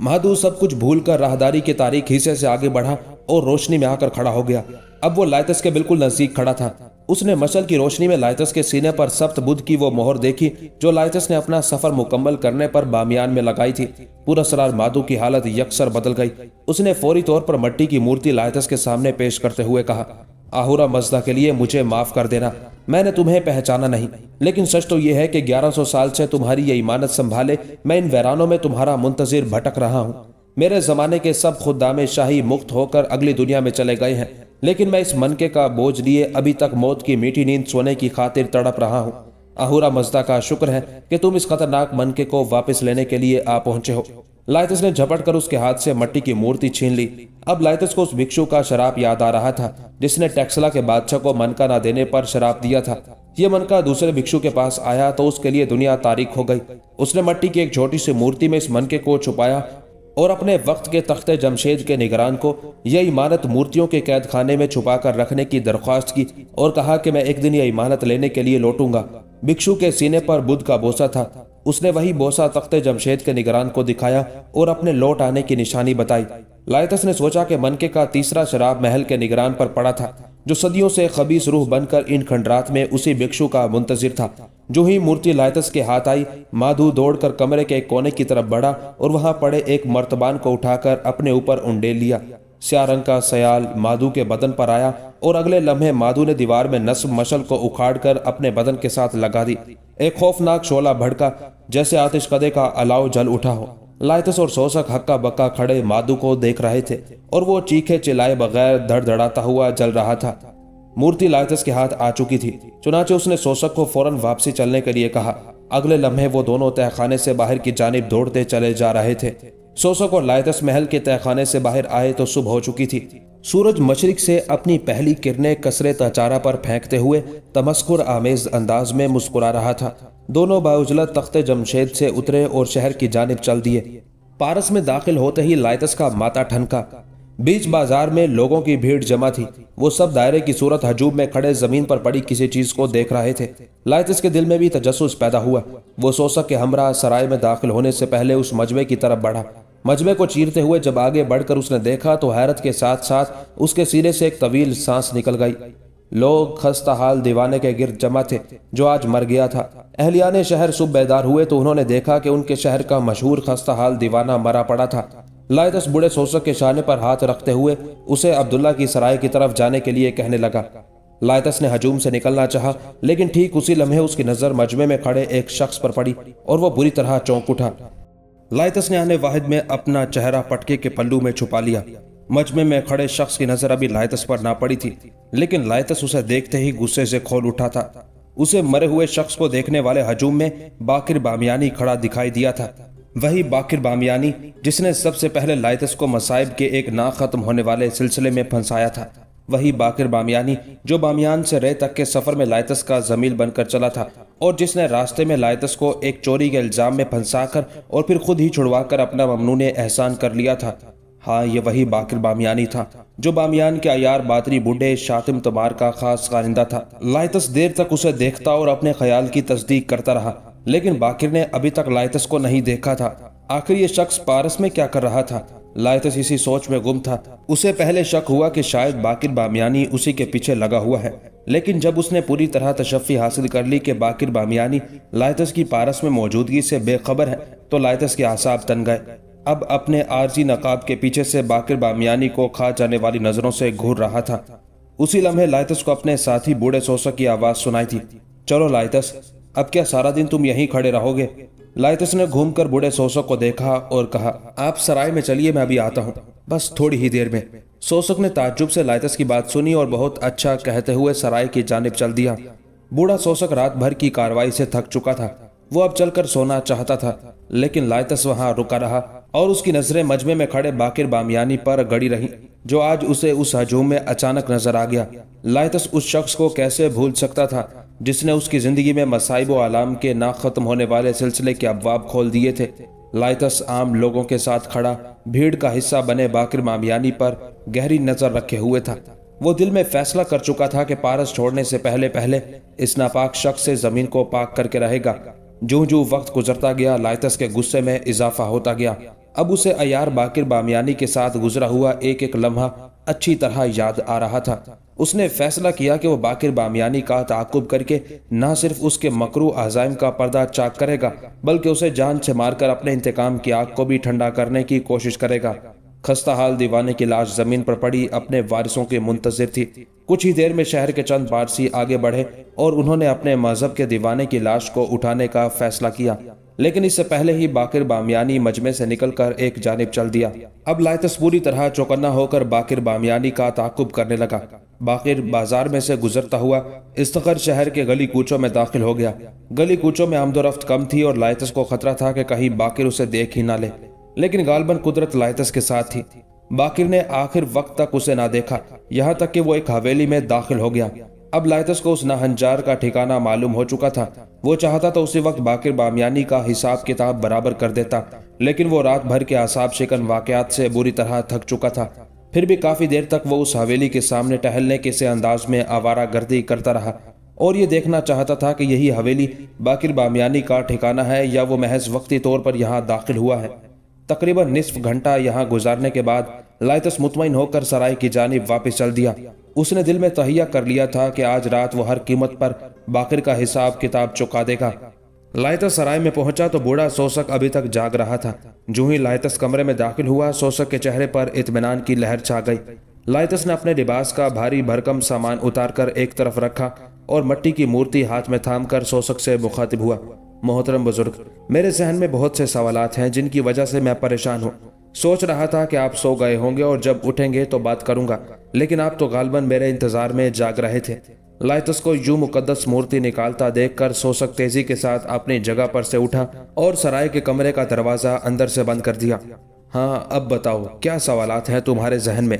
A: महादू सब कुछ भूलकर राहदारी के तारीख हिस्से से आगे बढ़ा और रोशनी में आकर खड़ा हो गया अब वो लाइतस के बिल्कुल नजदीक खड़ा था उसने मशल की रोशनी में लाइतस के सीने पर सप्त बुद्ध की वो मोहर देखी जो लाइतस ने अपना सफर मुकम्मल करने पर बामियान में लगाई थी पूरा सरार माधु की हालत यकसर बदल गई उसने फौरी तौर पर मट्टी की मूर्ति लाइतस के सामने पेश करते हुए कहा आहुरा मजदा के लिए मुझे माफ कर देना मैंने तुम्हें पहचाना नहीं लेकिन सच तो यह है कि 1100 साल से तुम्हारी ये इमानत संभाले मैं इन वैरानों में तुम्हारा मुंतजिर भटक रहा हूँ मेरे ज़माने के सब खुदामे शाही मुक्त होकर अगली दुनिया में चले गए हैं लेकिन मैं इस मनके का बोझ लिए अभी तक मौत की मीठी नींद सोने की खातिर तड़प रहा हूँ अहूरा मजदा का शुक्र है कि तुम इस खतरनाक मनके को वापस लेने के लिए आ पहुंचे हो लाइतस ने झपट कर उसके हाथ से मट्टी की मूर्ति छीन ली अब लाइतस को उस भिक्षु का शराब याद आ रहा था जिसने टैक्सला के बादशाह को मनका ना देने पर शराब दिया था ये मनका दूसरे भिक्षु के पास आया तो उसके लिए दुनिया तारीख हो गई उसने मट्टी की एक छोटी सी मूर्ति में इस मनके को छुपाया और अपने वक्त के तख्त जमशेद के निगरान को यह इमारत मूर्तियों के कैद खाने में छुपा कर रखने की दरख्वास्त की और कहा कि मैं एक दिन यह इमारत लेने के लिए लौटूंगा भिक्षु के सीने पर बुद्ध का बोसा था उसने वही बोसा तख्त जमशेद के निगरान को दिखाया और अपने लौट आने की निशानी बताई लायतस ने सोचा कि मनके का तीसरा शराब महल के निगरान पर पड़ा था जो सदियों से खबीस रूह बनकर इन खंडरात में उसी भिक्षु का मुंतजिर था जो ही मूर्ति लायतस के हाथ आई माधु दौड़कर कमरे के एक कोने की तरफ बढ़ा और वहां पड़े एक मर्तबान को उठाकर अपने ऊपर उंडे लिया स्या रंग का सयाल माधु के बदन पर आया और अगले लम्हे माधु ने दीवार में नस्ब मशल को उखाड़कर अपने बदन के साथ लगा दी एक खौफनाक शोला भड़का जैसे आतिशकदे का अलाव जल उठा हो लाइतस और सोसक हक्का बक्का खड़े माधु को देख रहे थे और वो चीखे चिल्लाए बगैर धड़धड़ाता हुआ जल रहा था मूर्ति लालचस के हाथ आ चुकी थी चुनाचे उसने शोषक को फौरन वापसी चलने के लिए कहा अगले लम्हे वो दोनों तहखाने से बाहर की जानब दौड़ते चले जा रहे थे सोसक और लायतस महल के तहखाने से बाहर आए तो सुबह हो चुकी थी सूरज मशरक से अपनी पहली किरणें कसरे तचारा पर फेंकते हुए तमस्कुर आमेज अंदाज में मुस्कुरा रहा था दोनों बाउजला तख्ते जमशेद से उतरे और शहर की जानब चल दिए पारस में दाखिल होते ही लायतस का माता ठनका बीच बाजार में लोगों की भीड़ जमा थी वो सब दायरे की सूरत हजूब में खड़े जमीन पर पड़ी किसी चीज को देख रहे थे लाइतिस के दिल में भी तजस्स पैदा हुआ वो सोसक के हमरा सराय में दाखिल होने से पहले उस मजबे की तरफ बढ़ा मजबे को चीरते हुए जब आगे बढ़कर उसने देखा तो हैरत के साथ साथ उसके सिरे से एक तवील सांस निकल गई लोग खस्ता हाल दीवाने के गिर जमा थे जो आज मर गया था अहलिया ने शहर सुबह बेदार हुए तो उन्होंने देखा कि उनके शहर का मशहूर खस्ता हाल दीवाना मरा पड़ा था लायद उस बूढ़े सोसक के शाने पर हाथ रखते हुए उसे अब्दुल्ला की सराय की तरफ जाने के लिए कहने लगा लायतस ने हजूम से निकलना चाहा, लेकिन ठीक उसी लम्हे उसकी नजर मजमे में खड़े एक शख्स पर पड़ी और वह बुरी तरह चौंक उठा लायतस ने आने वाहिद में अपना चेहरा पटके के पल्लू में छुपा लिया मजमे में खड़े शख्स की नजर अभी लायतस पर ना पड़ी थी लेकिन लायतस उसे देखते ही गुस्से से खोल उठा था उसे मरे हुए शख्स को देखने वाले हजूम में बाकिर बामियानी खड़ा दिखाई दिया था वही बाकिर बामियानी जिसने सबसे पहले लाइतस को मसाइब के एक ना ख़त्म होने वाले सिलसिले में फंसाया था वही बाकिर बामियानी जो बामियान से रे तक के सफ़र में लाइतस का जमील बनकर चला था और जिसने रास्ते में लाइतस को एक चोरी के इल्ज़ाम में फंसा कर और फिर खुद ही छुड़वा कर अपना ने एहसान कर लिया था हाँ ये वही बाकिर बामियानी था जो बामियान के अयार बातरी बूढ़े शातिम तुमार का खास कारिंदा था लाइतस देर तक उसे देखता और अपने ख्याल की तस्दीक करता रहा लेकिन बाकिर ने अभी तक लाइतस को नहीं देखा था आखिर ये शख्स पारस में क्या कर रहा था लाइतस इसी सोच में गुम था उसे पहले शक हुआ कि शायद बाकिर बामियानी उसी के पीछे लगा हुआ है लेकिन जब उसने पूरी तरह तशफ़ी हासिल कर ली कि बाकिर बामियानी लाइतस की पारस में मौजूदगी से बेखबर है तो लाइतस के आसाब तन गए अब अपने आरजी नकाब के पीछे से बाकिर बामियानी को खा जाने वाली नज़रों से घूर रहा था उसी लम्हे लाइतस को अपने साथी बूढ़े सोसक की आवाज़ सुनाई थी चलो लाइतस अब क्या सारा दिन तुम यहीं खड़े रहोगे लाइतस ने घूमकर बूढ़े सोसक को देखा और कहा आप सराय में चलिए मैं अभी आता हूँ बस थोड़ी ही देर में सोसक ने ताज्जुब से लाइतस की बात सुनी और बहुत अच्छा कहते हुए सराय की जानब चल दिया बूढ़ा सोसक रात भर की कार्रवाई से थक चुका था वो अब चलकर सोना चाहता था लेकिन लाइतस वहां रुका रहा और उसकी नजरें मजमे में खड़े बाकिर बामियानी पर गड़ी रही जो आज उसे उस हजूम में अचानक नजर आ गया लाइतस उस शख्स को कैसे भूल सकता था जिसने उसकी ज़िंदगी में मसाइब आलाम के ना ख़त्म होने वाले सिलसिले के अबवाब खोल दिए थे लाइतस आम लोगों के साथ खड़ा भीड़ का हिस्सा बने बाकर मामियानी पर गहरी नज़र रखे हुए था वो दिल में फैसला कर चुका था कि पारस छोड़ने से पहले पहले इस नापाक शख्स से ज़मीन को पाक करके रहेगा जो जो वक्त गुजरता गया लाइतस के गुस्से में इजाफा होता गया अब उसे अयार बाकिर बामियानी के साथ गुजरा हुआ एक एक लम्हा अच्छी तरह याद आ रहा था उसने फैसला किया कि वो बाकिर बामियानी का ताकुब करके न सिर्फ उसके मकरू अजायम का पर्दा चाक करेगा बल्कि उसे जान से मारकर अपने इंतकाम की आग को भी ठंडा करने की कोशिश करेगा खस्ता हाल दीवाने की लाश जमीन पर पड़ी अपने वारिसों के मुंतजर थी कुछ ही देर में शहर के चंद पारसी आगे बढ़े और उन्होंने अपने मजहब के दीवाने की लाश को उठाने का फैसला किया लेकिन इससे पहले ही बाकिर बामियानी मजमे से निकलकर एक जानब चल दिया अब लाइतस पूरी तरह चौकन्ना होकर बाकिर बामियानी का ताकुब करने लगा बाकिर बाजार में से गुजरता हुआ इस्तखर शहर के गली कूचों में दाखिल हो गया गली कूचों में आमदोरफ्त कम थी और लाइतस को खतरा था कि कहीं बाकिर उसे देख ही ना ले लेकिन गालबन कुदरत लाइतस के साथ थी बाकिर ने आखिर वक्त तक उसे ना देखा यहाँ तक कि वो एक हवेली में दाखिल हो गया अब लाइतस को उस नाहनजार का ठिकाना मालूम हो चुका था वो चाहता तो उसी वक्त बाकिर बामयानी का हिसाब किताब बराबर कर देता लेकिन वो रात भर के आसाब शिकन वाकयात से बुरी तरह थक चुका था फिर भी काफ़ी देर तक वो उस हवेली के सामने टहलने के से अंदाज में आवारा गर्दी करता रहा और ये देखना चाहता था कि यही हवेली बाकिर बामियानी का ठिकाना है या वो महज वक्ती तौर पर यहाँ दाखिल हुआ है तकरीबन निसफ घंटा यहाँ गुजारने के बाद लाइतस मुतमिन होकर सराय की जानब वापस चल दिया उसने दिल में तहिया कर लिया था कि आज रात वो हर कीमत पर बाकर का हिसाब किताब चुका देगा लाइतस सराय में पहुंचा तो बूढ़ा सोसक अभी तक जाग रहा था जू ही लाइतस कमरे में दाखिल हुआ सोसक के चेहरे पर इतमान की लहर छा गई लाइतस ने अपने लिबास का भारी भरकम सामान उतार कर एक तरफ रखा और मट्टी की मूर्ति हाथ में थाम कर सोसक से मुखातिब हुआ मोहतरम बुजुर्ग मेरे जहन में बहुत से सवाल हैं जिनकी वजह से मैं परेशान हूँ सोच रहा था कि आप सो गए होंगे और जब उठेंगे तो बात करूंगा लेकिन आप तो गालबन मेरे इंतजार में जाग रहे थे लाइतस को यूं मुकदस मूर्ति निकालता देखकर सोशक तेजी के साथ अपनी जगह पर से उठा और सराय के कमरे का दरवाजा अंदर से बंद कर दिया हाँ अब बताओ क्या सवाल हैं तुम्हारे जहन में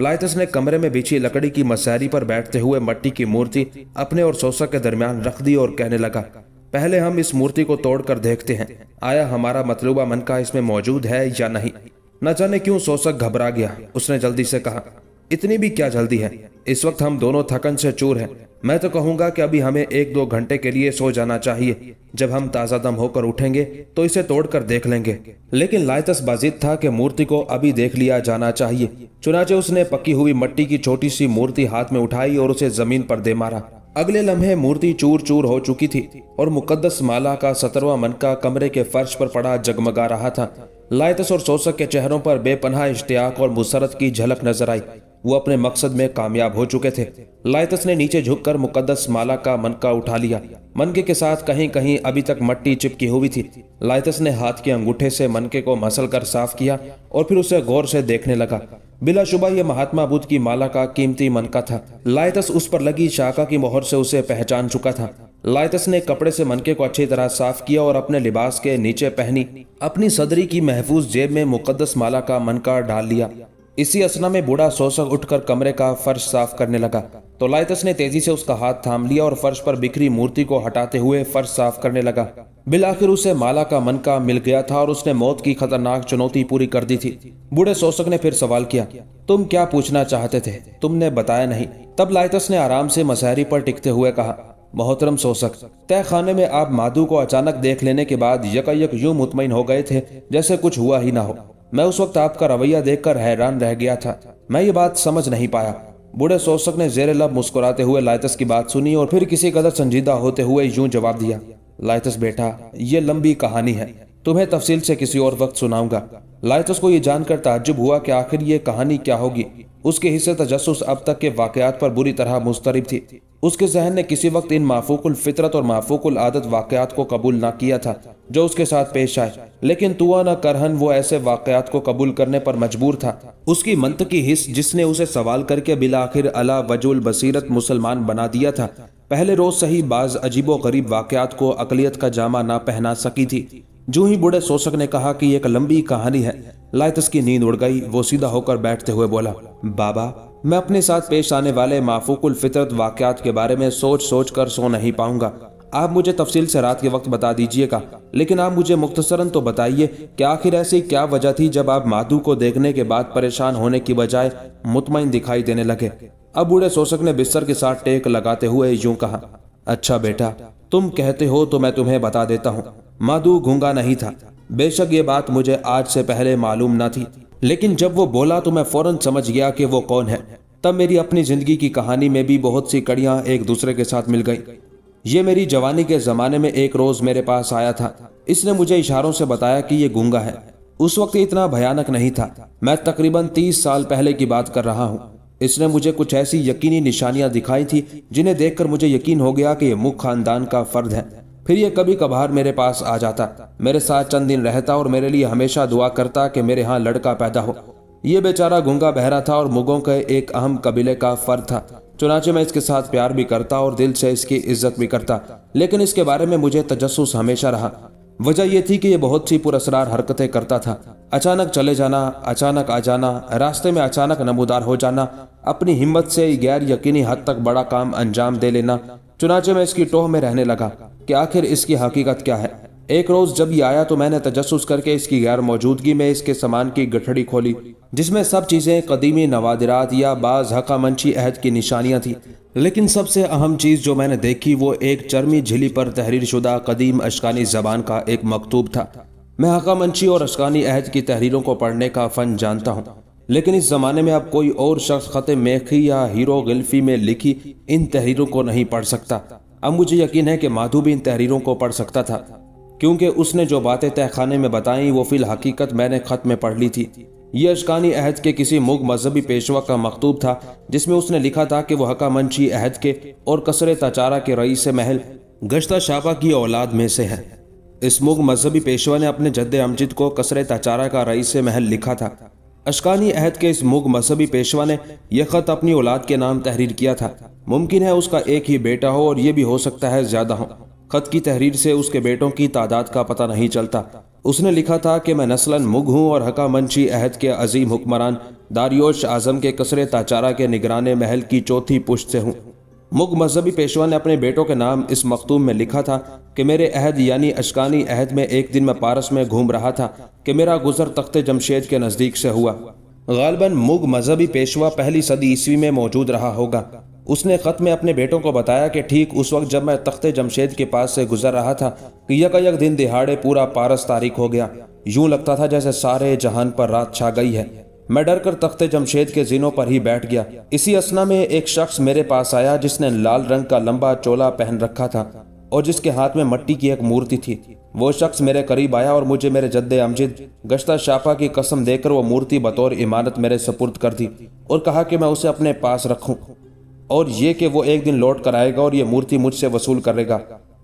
A: लाइतस ने कमरे में बिछी लकड़ी की मसहरी पर बैठते हुए मट्टी की मूर्ति अपने और सोशक के दरमियान रख दी और कहने लगा पहले हम इस मूर्ति को तोड़कर देखते हैं आया हमारा मतलूबा मन का इसमें मौजूद है या नहीं न जाने क्यों शोषक घबरा गया उसने जल्दी से कहा इतनी भी क्या जल्दी है इस वक्त हम दोनों थकन से चूर हैं मैं तो कहूंगा कि अभी हमें एक दो घंटे के लिए सो जाना चाहिए जब हम ताज़ा दम होकर उठेंगे तो इसे तोड़कर देख लेंगे लेकिन लाइतस बाजिद था कि मूर्ति को अभी देख लिया जाना चाहिए चुनाचे उसने पकी हुई मट्टी की छोटी सी मूर्ति हाथ में उठाई और उसे जमीन पर दे मारा अगले लम्हे मूर्ति चूर चूर हो चुकी थी और मुकद्दस माला का सतरवा मनका कमरे के फर्श पर पड़ा जगमगा रहा था लायतस और सोसक के चेहरों पर बेपनाह इश्तियाक और मुसरत की झलक नजर आई वो अपने मकसद में कामयाब हो चुके थे लायतस ने नीचे झुककर मुकद्दस माला का मनका उठा लिया मनके के साथ कहीं कहीं अभी तक मट्टी चिपकी हुई थी लायतस ने हाथ के अंगूठे से मनके को मसल कर साफ किया और फिर उसे गौर से देखने लगा बिलाशुबा यह महात्मा बुद्ध की माला का कीमती मनका था लायतस उस पर लगी शाखा की मोहर से उसे पहचान चुका था लायतस ने कपड़े से मनके को अच्छी तरह साफ किया और अपने लिबास के नीचे पहनी अपनी सदरी की महफूज जेब में मुकदस माला का मनका डाल लिया इसी असना में बूढ़ा सोसक उठकर कमरे का फर्श साफ करने लगा तो लाइतस ने तेजी से उसका हाथ थाम लिया और फर्श पर बिखरी मूर्ति को हटाते हुए फर्श साफ करने लगा बिल आखिर उसे माला का मन का मिल गया था और उसने मौत की खतरनाक चुनौती पूरी कर दी थी बूढ़े शोषक ने फिर सवाल किया तुम क्या पूछना चाहते थे तुमने बताया नहीं तब लाइतस ने आराम से मसहरी पर टिकते हुए कहा मोहतरम शोषक तय खाने में आप माधु को अचानक देख लेने के बाद यकायक यूं मुतमिन हो गए थे जैसे कुछ हुआ ही ना हो मैं उस वक्त आपका रवैया देखकर हैरान रह गया था मैं ये बात समझ नहीं पाया बूढ़े शोषक ने जेर लब मुस्कुराते हुए लाइतस की बात सुनी और फिर किसी कदर संजीदा होते हुए यूं जवाब दिया लाइतस बेटा ये लंबी कहानी है तुम्हें तफसील से किसी और वक्त सुनाऊंगा लाइतस को ये जानकर ताज्जुब हुआ कि आखिर ये कहानी क्या होगी उसके हिस्से तजस अब तक के वाकयात पर बुरी तरह मुस्तरब थी उसके जहन ने किसी वक्त इन माफूकुल फितरत और माफूकुल आदत वाकयात को कबूल ना किया था जो उसके साथ पेश आए लेकिन तुआ न करहन वो ऐसे वाकयात को कबूल करने पर मजबूर था उसकी मंत की हिस्स जिसने उसे सवाल करके आखिर अला वजुल बसीरत मुसलमान बना दिया था पहले रोज सही बाज अजीबो गरीब वाकयात को अकलियत का जामा ना पहना सकी थी जो ही बूढ़े शोषक ने कहा कि एक लंबी कहानी है लाइतस की नींद उड़ गई वो सीधा होकर बैठते हुए बोला बाबा मैं अपने साथ पेश आने वाले माफूकुल फितरत वाक्यात के बारे में सोच सोच कर सो नहीं पाऊंगा आप मुझे तफसील से रात के वक्त बता दीजिएगा लेकिन आप मुझे मुख्तसरन तो बताइए कि आखिर ऐसी क्या वजह थी जब आप माधु को देखने के बाद परेशान होने की बजाय मुतमिन दिखाई देने लगे अब बूढ़े शोषक ने बिस्तर के साथ टेक लगाते हुए यूं कहा अच्छा बेटा तुम कहते हो तो मैं तुम्हें बता देता हूँ मधु घूंगा नहीं था बेशक ये बात मुझे आज से पहले मालूम न थी लेकिन जब वो बोला तो मैं फौरन समझ गया कि वो कौन है तब मेरी अपनी जिंदगी की कहानी में भी बहुत सी कड़ियां एक दूसरे के साथ मिल गई ये मेरी जवानी के जमाने में एक रोज मेरे पास आया था इसने मुझे इशारों से बताया कि ये गूंगा है उस वक्त इतना भयानक नहीं था मैं तकरीबन तीस साल पहले की बात कर रहा हूँ इसने मुझे कुछ ऐसी यकीनी निशानियां दिखाई थी जिन्हें देखकर मुझे यकीन हो गया कि ये मुख खानदान का फर्द है फिर यह कभी कभार मेरे पास आ जाता मेरे साथ चंद दिन रहता और मेरे लिए हमेशा दुआ करता कि मेरे यहाँ लड़का पैदा हो ये बेचारा गुंगा बहरा था और मुगों के एक अहम कबीले का फर था चुनाचे मैं इसके साथ प्यार भी करता और दिल से इसकी इज्जत भी करता लेकिन इसके बारे में मुझे तजस्स हमेशा रहा वजह यह थी कि यह बहुत सी पुरसरार हरकतें करता था अचानक चले जाना अचानक आ जाना रास्ते में अचानक नमोदार हो जाना अपनी हिम्मत से गैर यकीनी हद तक बड़ा काम अंजाम दे लेना चुनाचे मैं इसकी टोह में रहने लगा कि आखिर इसकी हकीकत क्या है एक रोज जब ये आया तो मैंने तजस्स करके इसकी गैर मौजूदगी में इसके सामान की गठड़ी खोली जिसमें सब चीज़ें कदीमी नवादरात या बाज हकामंशी अहद की निशानियाँ थी लेकिन सबसे अहम चीज़ जो मैंने देखी वो एक चरमी झिली पर तहरीर शुदा कदीम अशकानी ज़बान का एक मकतूब था मैं हकामंशी और अशकानी अहद की तहरीरों को पढ़ने का फ़न जानता हूँ लेकिन इस ज़माने में अब कोई और शख्स ख़त मेखी या हीरो गिल्फी में लिखी इन तहरीरों को नहीं पढ़ सकता अब मुझे यकीन है कि माधु भी इन तहरीरों को पढ़ सकता था क्योंकि उसने जो बातें तहखाने में बताई वो फिल हकीकत मैंने ख़त में पढ़ ली थी यह अशकानी अहद के किसी मुग मजहबी पेशवा का मकतूब था जिसमें उसने लिखा था कि वह मंशी अहद के और कसर तचारा के रईस महल गश्ता शाबा की औलाद में से है इस मुग मजहबी पेशवा ने अपने जद्द अमजिद को कसर तचारा का रईस महल लिखा था अशकानी अहद के इस मुग मजहबी पेशवा ने यह ख़त अपनी औलाद के नाम तहरीर किया था मुमकिन है उसका एक ही बेटा हो और यह भी हो सकता है ज़्यादा हो ख़त की तहरीर से उसके बेटों की तादाद का पता नहीं चलता उसने लिखा था कि मैं नस्लन मुग हूँ और हका मंशी अहद के अजीम हुक्मरान दारियोश आजम के कसरे ताचारा के निगरान महल की चौथी पुश्त से हूँ मुग मजहबी पेशवा ने अपने बेटों के नाम इस मखतूम में लिखा था कि मेरे अहद यानी अशकानी अहद में एक दिन मैं पारस में घूम रहा था कि मेरा गुजर तख्त जमशेद के नज़दीक से हुआ गालबन मुग मजहबी पेशवा पहली सदी ईस्वी में मौजूद रहा होगा उसने ख़त में अपने बेटों को बताया कि ठीक उस वक्त जब मैं तख्त जमशेद के पास से गुजर रहा था कि यकायक दिन दिहाड़े पूरा पारस तारीख हो गया यूं लगता था जैसे सारे जहान पर रात छा गई है मैं डर कर तख्ते जमशेद के जिनों पर ही बैठ गया इसी असना में एक शख्स मेरे पास आया जिसने लाल रंग का लंबा चोला पहन रखा था और जिसके हाथ में मट्टी की एक मूर्ति थी वो शख्स मेरे करीब आया और मुझे मेरे जद्दे अमजिद गश्ता शाफा की कसम देकर वो मूर्ति बतौर इमारत मेरे सपुर्द कर दी और कहा कि मैं उसे अपने पास रखूं और ये कि वो एक दिन लौट कर आएगा और ये मूर्ति मुझसे वसूल करेगा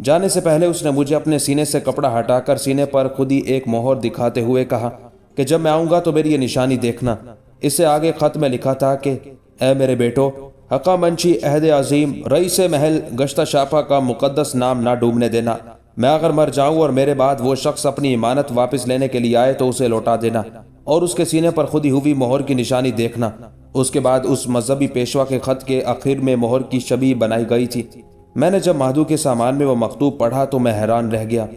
A: जाने से पहले उसने मुझे अपने सीने से कपड़ा हटाकर सीने पर खुद ही एक मोहर दिखाते हुए कहा कि जब मैं आऊँगा तो मेरी ये निशानी देखना इससे आगे खत में लिखा था कि ए मेरे बेटो हका मंशी अहद अजीम रईस महल गश्ता शाफा का मुकदस नाम ना डूबने देना मैं अगर मर जाऊं और मेरे बाद वो शख्स अपनी इमानत वापस लेने के लिए आए तो उसे लौटा देना और उसके सीने पर खुदी हुई मोहर की निशानी देखना उसके बाद उस मजहबी पेशवा के ख़त के आखिर में मोहर की शबी बनाई गई थी मैंने जब माधु के सामान में वो मकतूब पढ़ा तो मैं हैरान रह गया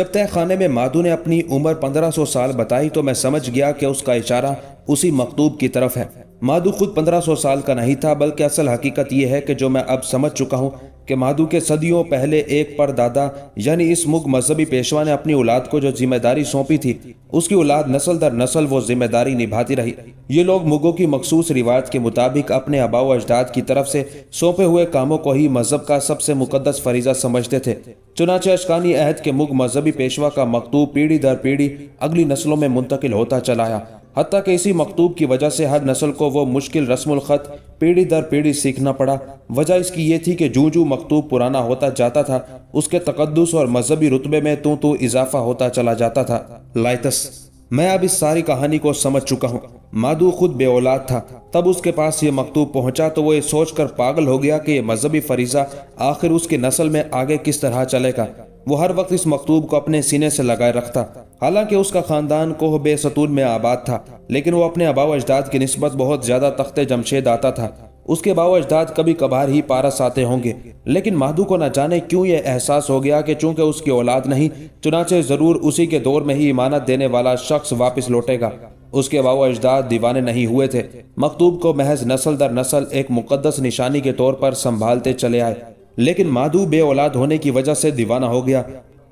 A: जब तय खाने में माधु ने अपनी उम्र 1500 साल बताई तो मैं समझ गया कि उसका इशारा उसी मकतूब की तरफ है माधु खुद 1500 साल का नहीं था बल्कि असल हकीकत यह है कि जो मैं अब समझ चुका हूँ कि माधु के सदियों पहले एक पर दादा यानी इस मुग मजहबी पेशवा ने अपनी औलाद को जो जिम्मेदारी सौंपी थी उसकी औलाद नस्ल दर नस्ल वो जिम्मेदारी निभाती रही ये लोग मुगों की मखसूस रिवाज के मुताबिक अपने आबाव अजदाद की तरफ से सौंपे हुए कामों को ही मजहब का सबसे मुकदस फरीजा समझते थे चुनाचे अशकानी अहद के मुग मजहबी पेशवा का मकतूब पीढ़ी दर पीढ़ी अगली नस्लों में मुंतकिल होता चलाया हती कि इसी मकतूब की वजह से हर नस्ल को वो मुश्किल रस्मखत पीढ़ी दर पीढ़ी सीखना पड़ा वजह इसकी ये थी कि जूँ जूँ मकतूब पुराना होता जाता था उसके तकदस और मजहबी रुतबे में तो तो इजाफा होता चला जाता था लाइतस मैं अब इस सारी कहानी को समझ चुका हूँ मादू खुद औलाद था तब उसके पास ये मकतूब पहुँचा तो वो ये सोच कर पागल हो गया कि ये मजहबी फरीजा आखिर उसकी नस्ल में आगे किस तरह चलेगा वो हर वक्त इस मकतूब को अपने सीने से लगाए रखता हालांकि उसका खानदान कोह बेसतून में आबाद था लेकिन वो अपने अबाव अजदाद की नस्बत बहुत ज़्यादा तख्ते जमशेद आता था उसके बाव अजदाद कभी कभार ही पारस आते होंगे लेकिन माधु को न जाने क्यों यह एहसास हो गया कि चूंकि उसकी औलाद नहीं चुनाचे ज़रूर उसी के दौर में ही इमानत देने वाला शख्स वापस लौटेगा उसके बाव अजदाद दीवाने नहीं हुए थे मकतूब को महज नस्ल दर नस्ल एक मुकदस निशानी के तौर पर संभालते चले आए लेकिन माधु बे औलाद होने की वजह से दीवाना हो गया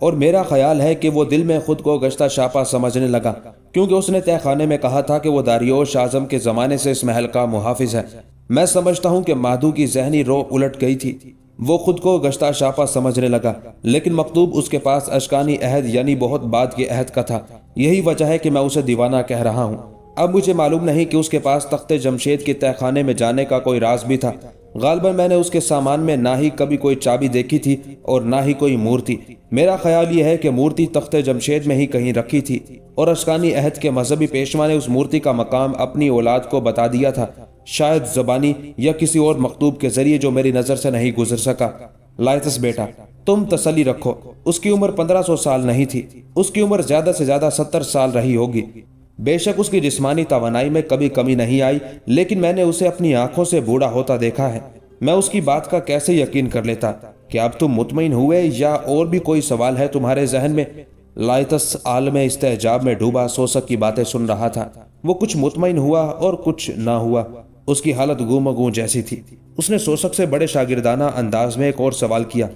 A: और मेरा ख्याल है कि वो दिल में खुद को गश्ता शापा समझने लगा क्योंकि उसने तय खाने में कहा था कि वो दारियोश आजम के ज़माने से इस महल का मुहाफिज है मैं समझता हूँ कि माधु की जहनी रो उलट गई थी वो खुद को गश्ता शापा समझने लगा लेकिन मकतूब उसके पास अशकानी अहद यानी बहुत बाद के अहद का था यही वजह है कि मैं उसे दीवाना कह रहा हूँ अब मुझे मालूम नहीं कि उसके पास तख्ते जमशेद के तहखाने में जाने का कोई राज भी था गालबन मैंने उसके सामान में ना ही कभी कोई चाबी देखी थी और ना ही कोई मूर्ति मेरा ख्याल यह है कि मूर्ति तख्त जमशेद में ही कहीं रखी थी और अशकानी अहद के मजहबी पेशवा ने उस मूर्ति का मकाम अपनी औलाद को बता दिया था शायद जबानी या किसी और मकतूब के जरिए जो मेरी नज़र से नहीं गुजर सका लाइतस बेटा तुम तसली रखो उसकी उम्र पंद्रह सौ साल नहीं थी उसकी उम्र ज्यादा से ज्यादा सत्तर साल रही होगी बेशक उसकी जिस्मानी तोनाई में कभी कमी नहीं आई लेकिन मैंने उसे अपनी आंखों से बूढ़ा होता देखा है मैं उसकी बात का कैसे यकीन कर लेता कि अब तुम मुतमिन हुए या और भी कोई सवाल है तुम्हारे जहन में लाइतस आलम इस्तेजाब में डूबा सोसक की बातें सुन रहा था वो कुछ मुतमिन हुआ और कुछ ना हुआ उसकी हालत गुम जैसी थी उसने सोसक से बड़े शागिदाना अंदाज में एक और सवाल किया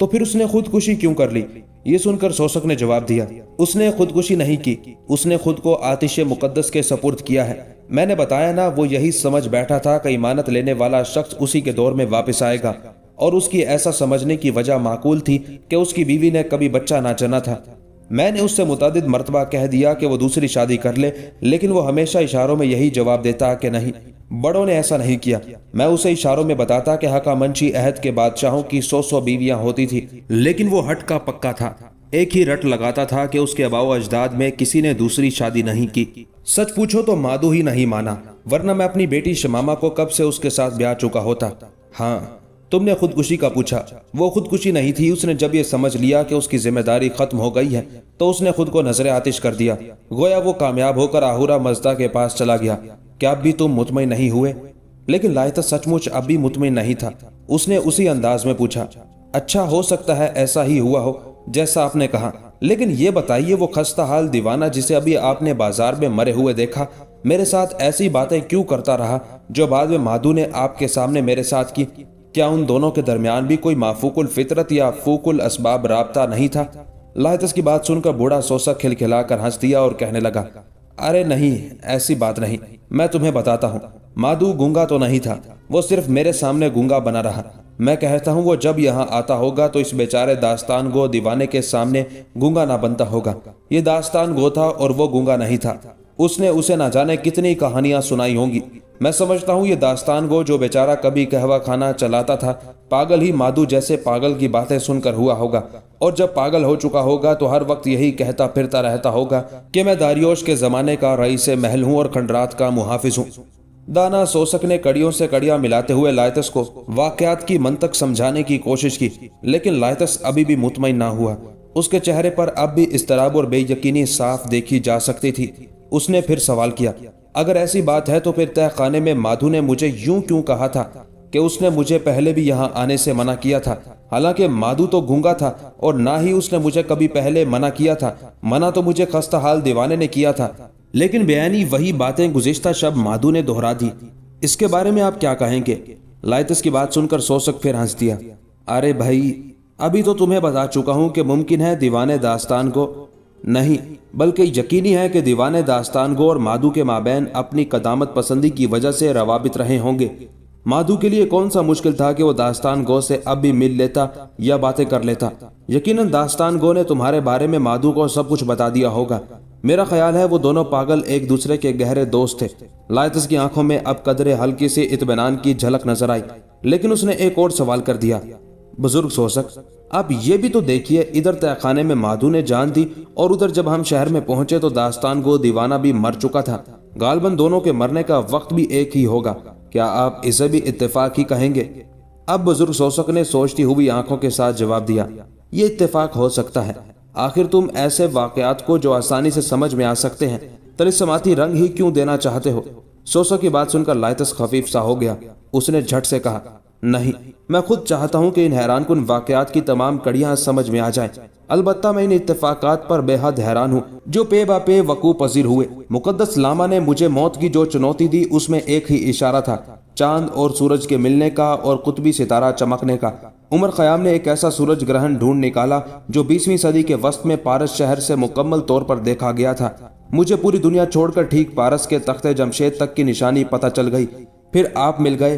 A: तो फिर उसने खुदकुशी क्यों कर ली ये सुनकर शोषक ने जवाब दिया उसने खुदकुशी नहीं की उसने खुद को आतिश मुकदस के सपुर्द किया है मैंने बताया ना वो यही समझ बैठा था कि इमानत लेने वाला शख्स उसी के दौर में वापस आएगा और उसकी ऐसा समझने की वजह माकूल थी कि उसकी बीवी ने कभी बच्चा ना जना था मैंने उससे मुतद मरतबा कह दिया कि वो दूसरी शादी कर ले लेकिन वो हमेशा इशारों में यही जवाब देता कि नहीं बड़ों ने ऐसा नहीं किया मैं उसे इशारों में बताता कि हकामंची अहद के बादशाहों की सौ सौ बीवियां होती थी लेकिन वो हट का पक्का था एक ही रट लगाता था कि उसके अबाव अजदाद में किसी ने दूसरी शादी नहीं की सच पूछो तो मादू ही नहीं माना वरना मैं अपनी बेटी शमामा को कब से उसके साथ ब्याह चुका होता हाँ तुमने खुदकुशी का पूछा वो खुदकुशी नहीं थी उसने जब ये समझ लिया कि उसकी जिम्मेदारी खत्म हो गई है तो उसने खुद को नजर आतिश कर दिया गोया वो कामयाब होकर आहूरा मजदा के पास चला गया क्या भी तुम तो मुतमिन नहीं हुए लेकिन लायता सचमुच अब भी मुतमिन नहीं था उसने उसी अंदाज में पूछा अच्छा हो सकता है ऐसा ही हुआ हो जैसा आपने कहा लेकिन ये बताइए वो खस्ता हाल दीवाना जिसे अभी आपने बाजार में मरे हुए देखा मेरे साथ ऐसी बातें क्यों करता रहा जो बाद में माधु ने आपके सामने मेरे साथ की क्या उन दोनों के दरमियान भी कोई माफूकुल फितरत या फूकुल असबाब रहा नहीं था लाहतस की बात सुनकर बूढ़ा सोसा खिलखिलाकर हंस दिया और कहने लगा अरे नहीं ऐसी बात नहीं मैं तुम्हें बताता हूँ माधु गूंगा तो नहीं था वो सिर्फ मेरे सामने गूंगा बना रहा मैं कहता हूँ वो जब यहाँ आता होगा तो इस बेचारे दास्तान गो दीवाने के सामने गूंगा ना बनता होगा ये दास्तान गो था और वो गूंगा नहीं था उसने उसे ना जाने कितनी कहानियां सुनाई होंगी मैं समझता हूँ ये दास्तान गो जो बेचारा कभी कहवा खाना चलाता था पागल ही माधु जैसे पागल की बातें सुनकर हुआ होगा और जब पागल हो चुका होगा तो हर वक्त यही कहता फिरता रहता होगा कि मैं दारियोश के ज़माने का रई से महल हूँ और खंडरात का मुहाफिज हूँ दाना सोसक ने कड़ियों से कड़िया मिलाते हुए लायतस को वाकयात की मन तक समझाने की कोशिश की लेकिन लायतस अभी भी मुतमिन ना हुआ उसके चेहरे पर अब भी इस और बेयकीनी साफ देखी जा सकती थी उसने फिर सवाल किया अगर ऐसी बात है तो फिर तहखाने में माधु ने मुझे यूं क्यों कहा था कि उसने मुझे पहले भी यहाँ आने से मना किया था हालांकि माधु तो गूंगा था और ना ही उसने मुझे कभी पहले मना किया था मना तो मुझे खस्ता हाल दीवाने ने किया था लेकिन बयानी वही बातें गुजश्ता शब माधु ने दोहरा दी इसके बारे में आप क्या कहेंगे लाइतस की बात सुनकर सोसक फिर हंस दिया अरे भाई अभी तो तुम्हें बता चुका हूँ कि मुमकिन है दीवाने दास्तान को नहीं बल्कि यकीनी है कि दीवाने दास्तान गो और माधु के माबेन अपनी कदामत पसंदी की वजह से रवाबित रहे होंगे माधु के लिए कौन सा मुश्किल था कि वो दास्तान गो से अब भी मिल लेता या बातें कर लेता यकीनन दास्तान गो ने तुम्हारे बारे में माधु को सब कुछ बता दिया होगा मेरा ख्याल है वो दोनों पागल एक दूसरे के गहरे दोस्त थे लायतस की आंखों में अब कदरे हल्की से इतमान की झलक नजर आई लेकिन उसने एक और सवाल कर दिया बुजुर्ग सोशक आप ये भी तो देखिए इधर तयखाने में माधु ने जान दी और उधर जब हम शहर में पहुंचे तो दास्तान गो दीवाना भी मर चुका था गालबन दोनों के मरने का वक्त भी एक ही होगा क्या आप इसे भी इत्तेफाक ही कहेंगे अब बुजुर्ग सोसक ने सोचती हुई आंखों के साथ जवाब दिया ये इत्तेफाक हो सकता है आखिर तुम ऐसे वाकयात को जो आसानी से समझ में आ सकते हैं तलिसमाती रंग ही क्यों देना चाहते हो सोसक की बात सुनकर लाइतस खफीफ सा हो गया उसने झट से कहा नहीं मैं खुद चाहता हूँ कि इन हैरान कन वाकत की तमाम कड़िया समझ में आ जाए अलबत् मैं इन इतफ़ाक पर बेहद हैरान हूँ जो पे बा पे वकू पजीर हुए मुकदस लामा ने मुझे मौत की जो चुनौती दी उसमें एक ही इशारा था चांद और सूरज के मिलने का और कुतबी सितारा चमकने का उमर खयाम ने एक ऐसा सूरज ग्रहण ढूंढ निकाला जो बीसवीं सदी के वस्त में पारस शहर से मुकम्मल तौर पर देखा गया था मुझे पूरी दुनिया छोड़कर ठीक पारस के तख्ते जमशेद तक की निशानी पता चल गई फिर आप मिल गए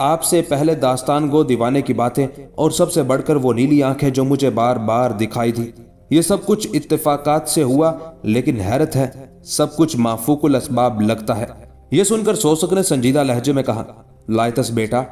A: आपसे पहले दास्तान गो दीवाने की बातें और सबसे बढ़कर वो नीली आंखें जो मुझे बार बार दिखाई थी ये सब कुछ इत्तेफाकात से हुआ लेकिन हैरत है सब कुछ माफूकुल असबाब लगता है यह सुनकर सोसक ने संजीदा लहजे में कहा लाइतस बेटा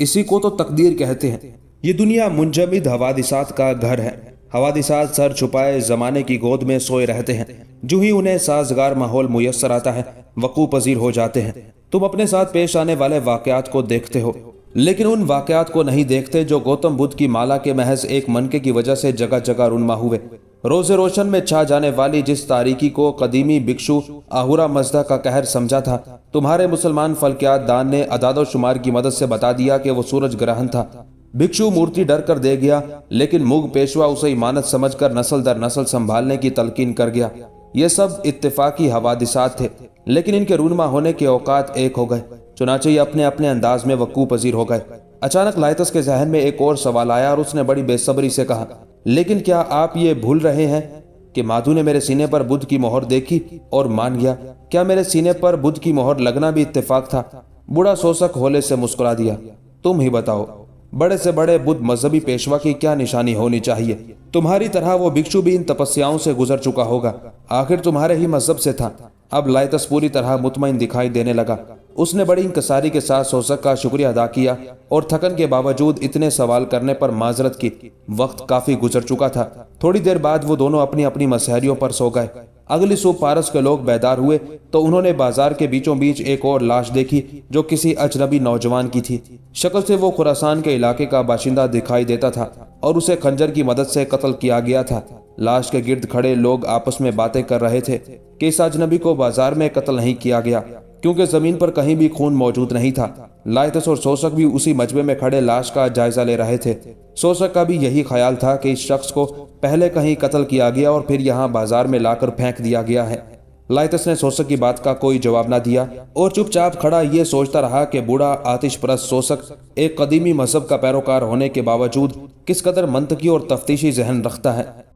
A: इसी को तो तकदीर कहते हैं ये दुनिया मुंजमिद हवादिसात का घर है हवादिसाज सर छुपाए जमाने की गोद में सोए रहते हैं जो ही उन्हें साजगार माहौल मुयसर आता है वकू पजीर हो जाते हैं तुम अपने साथ पेश आने वाले वाकयात को देखते हो लेकिन उन वाकयात को नहीं देखते जो गौतम बुद्ध की माला के महज एक मनके की वजह से जगह जगह रुनमा हुए रोजे रोशन में छा जाने वाली जिस तारीकी को कदीमी भिक्षु आहुरा मजदा का कहर समझा था तुम्हारे मुसलमान फलकियात दान ने अदादो शुमार की मदद से बता दिया कि वो सूरज ग्रहण था भिक्षु मूर्ति डर कर दे गया लेकिन मुग पेशवा उसे इमानत समझकर नस्ल दर नस्ल संभालने की तलकीन कर गया ये सब इत्तेफाकी हवादिसात थे लेकिन इनके रूनमा होने के औकात एक हो गए चुनाचे ये अपने अपने अंदाज में वक्ू पजीर हो गए अचानक लाइतस के जहन में एक और सवाल आया और उसने बड़ी बेसब्री से कहा लेकिन क्या आप ये भूल रहे हैं कि माधु ने मेरे सीने पर बुद्ध की मोहर देखी और मान गया क्या मेरे सीने पर बुद्ध की मोहर लगना भी इत्तेफाक था बुरा शोषक होले से मुस्कुरा दिया तुम ही बताओ बड़े से बड़े बुद्ध मजहबी पेशवा की क्या निशानी होनी चाहिए तुम्हारी तरह वो भिक्षु भी इन तपस्याओं से गुजर चुका होगा आखिर तुम्हारे ही मजहब से था अब लाइतस पूरी तरह मुतमिन दिखाई देने लगा उसने बड़ी इंकसारी के साथ सोसक का शुक्रिया अदा किया और थकन के बावजूद इतने सवाल करने पर माजरत की वक्त काफी गुजर चुका था थोड़ी देर बाद वो दोनों अपनी अपनी मसहरियों पर सो गए अगली सुबह पारस के लोग बेदार हुए तो उन्होंने बाजार के बीचों बीच एक और लाश देखी जो किसी अजनबी नौजवान की थी शक्ल से वो खुरासान के इलाके का बाशिंदा दिखाई देता था और उसे खंजर की मदद से कत्ल किया गया था लाश के गिर्द खड़े लोग आपस में बातें कर रहे थे कि इस अजनबी को बाजार में कत्ल नहीं किया गया क्योंकि जमीन पर कहीं भी खून मौजूद नहीं था लाइतस और सोसक भी उसी मजबे में खड़े लाश का जायजा ले रहे थे शोषक का भी यही ख्याल था कि इस शख्स को पहले कहीं कत्ल किया गया और फिर यहाँ बाजार में लाकर फेंक दिया गया है लाइतस ने सोसक की बात का कोई जवाब ना दिया और चुपचाप खड़ा ये सोचता रहा कि बूढ़ा आतिश सोसक एक कदीमी मजहब का पैरोकार होने के बावजूद किस कदर मंतकी और तफ्तीशी जहन रखता है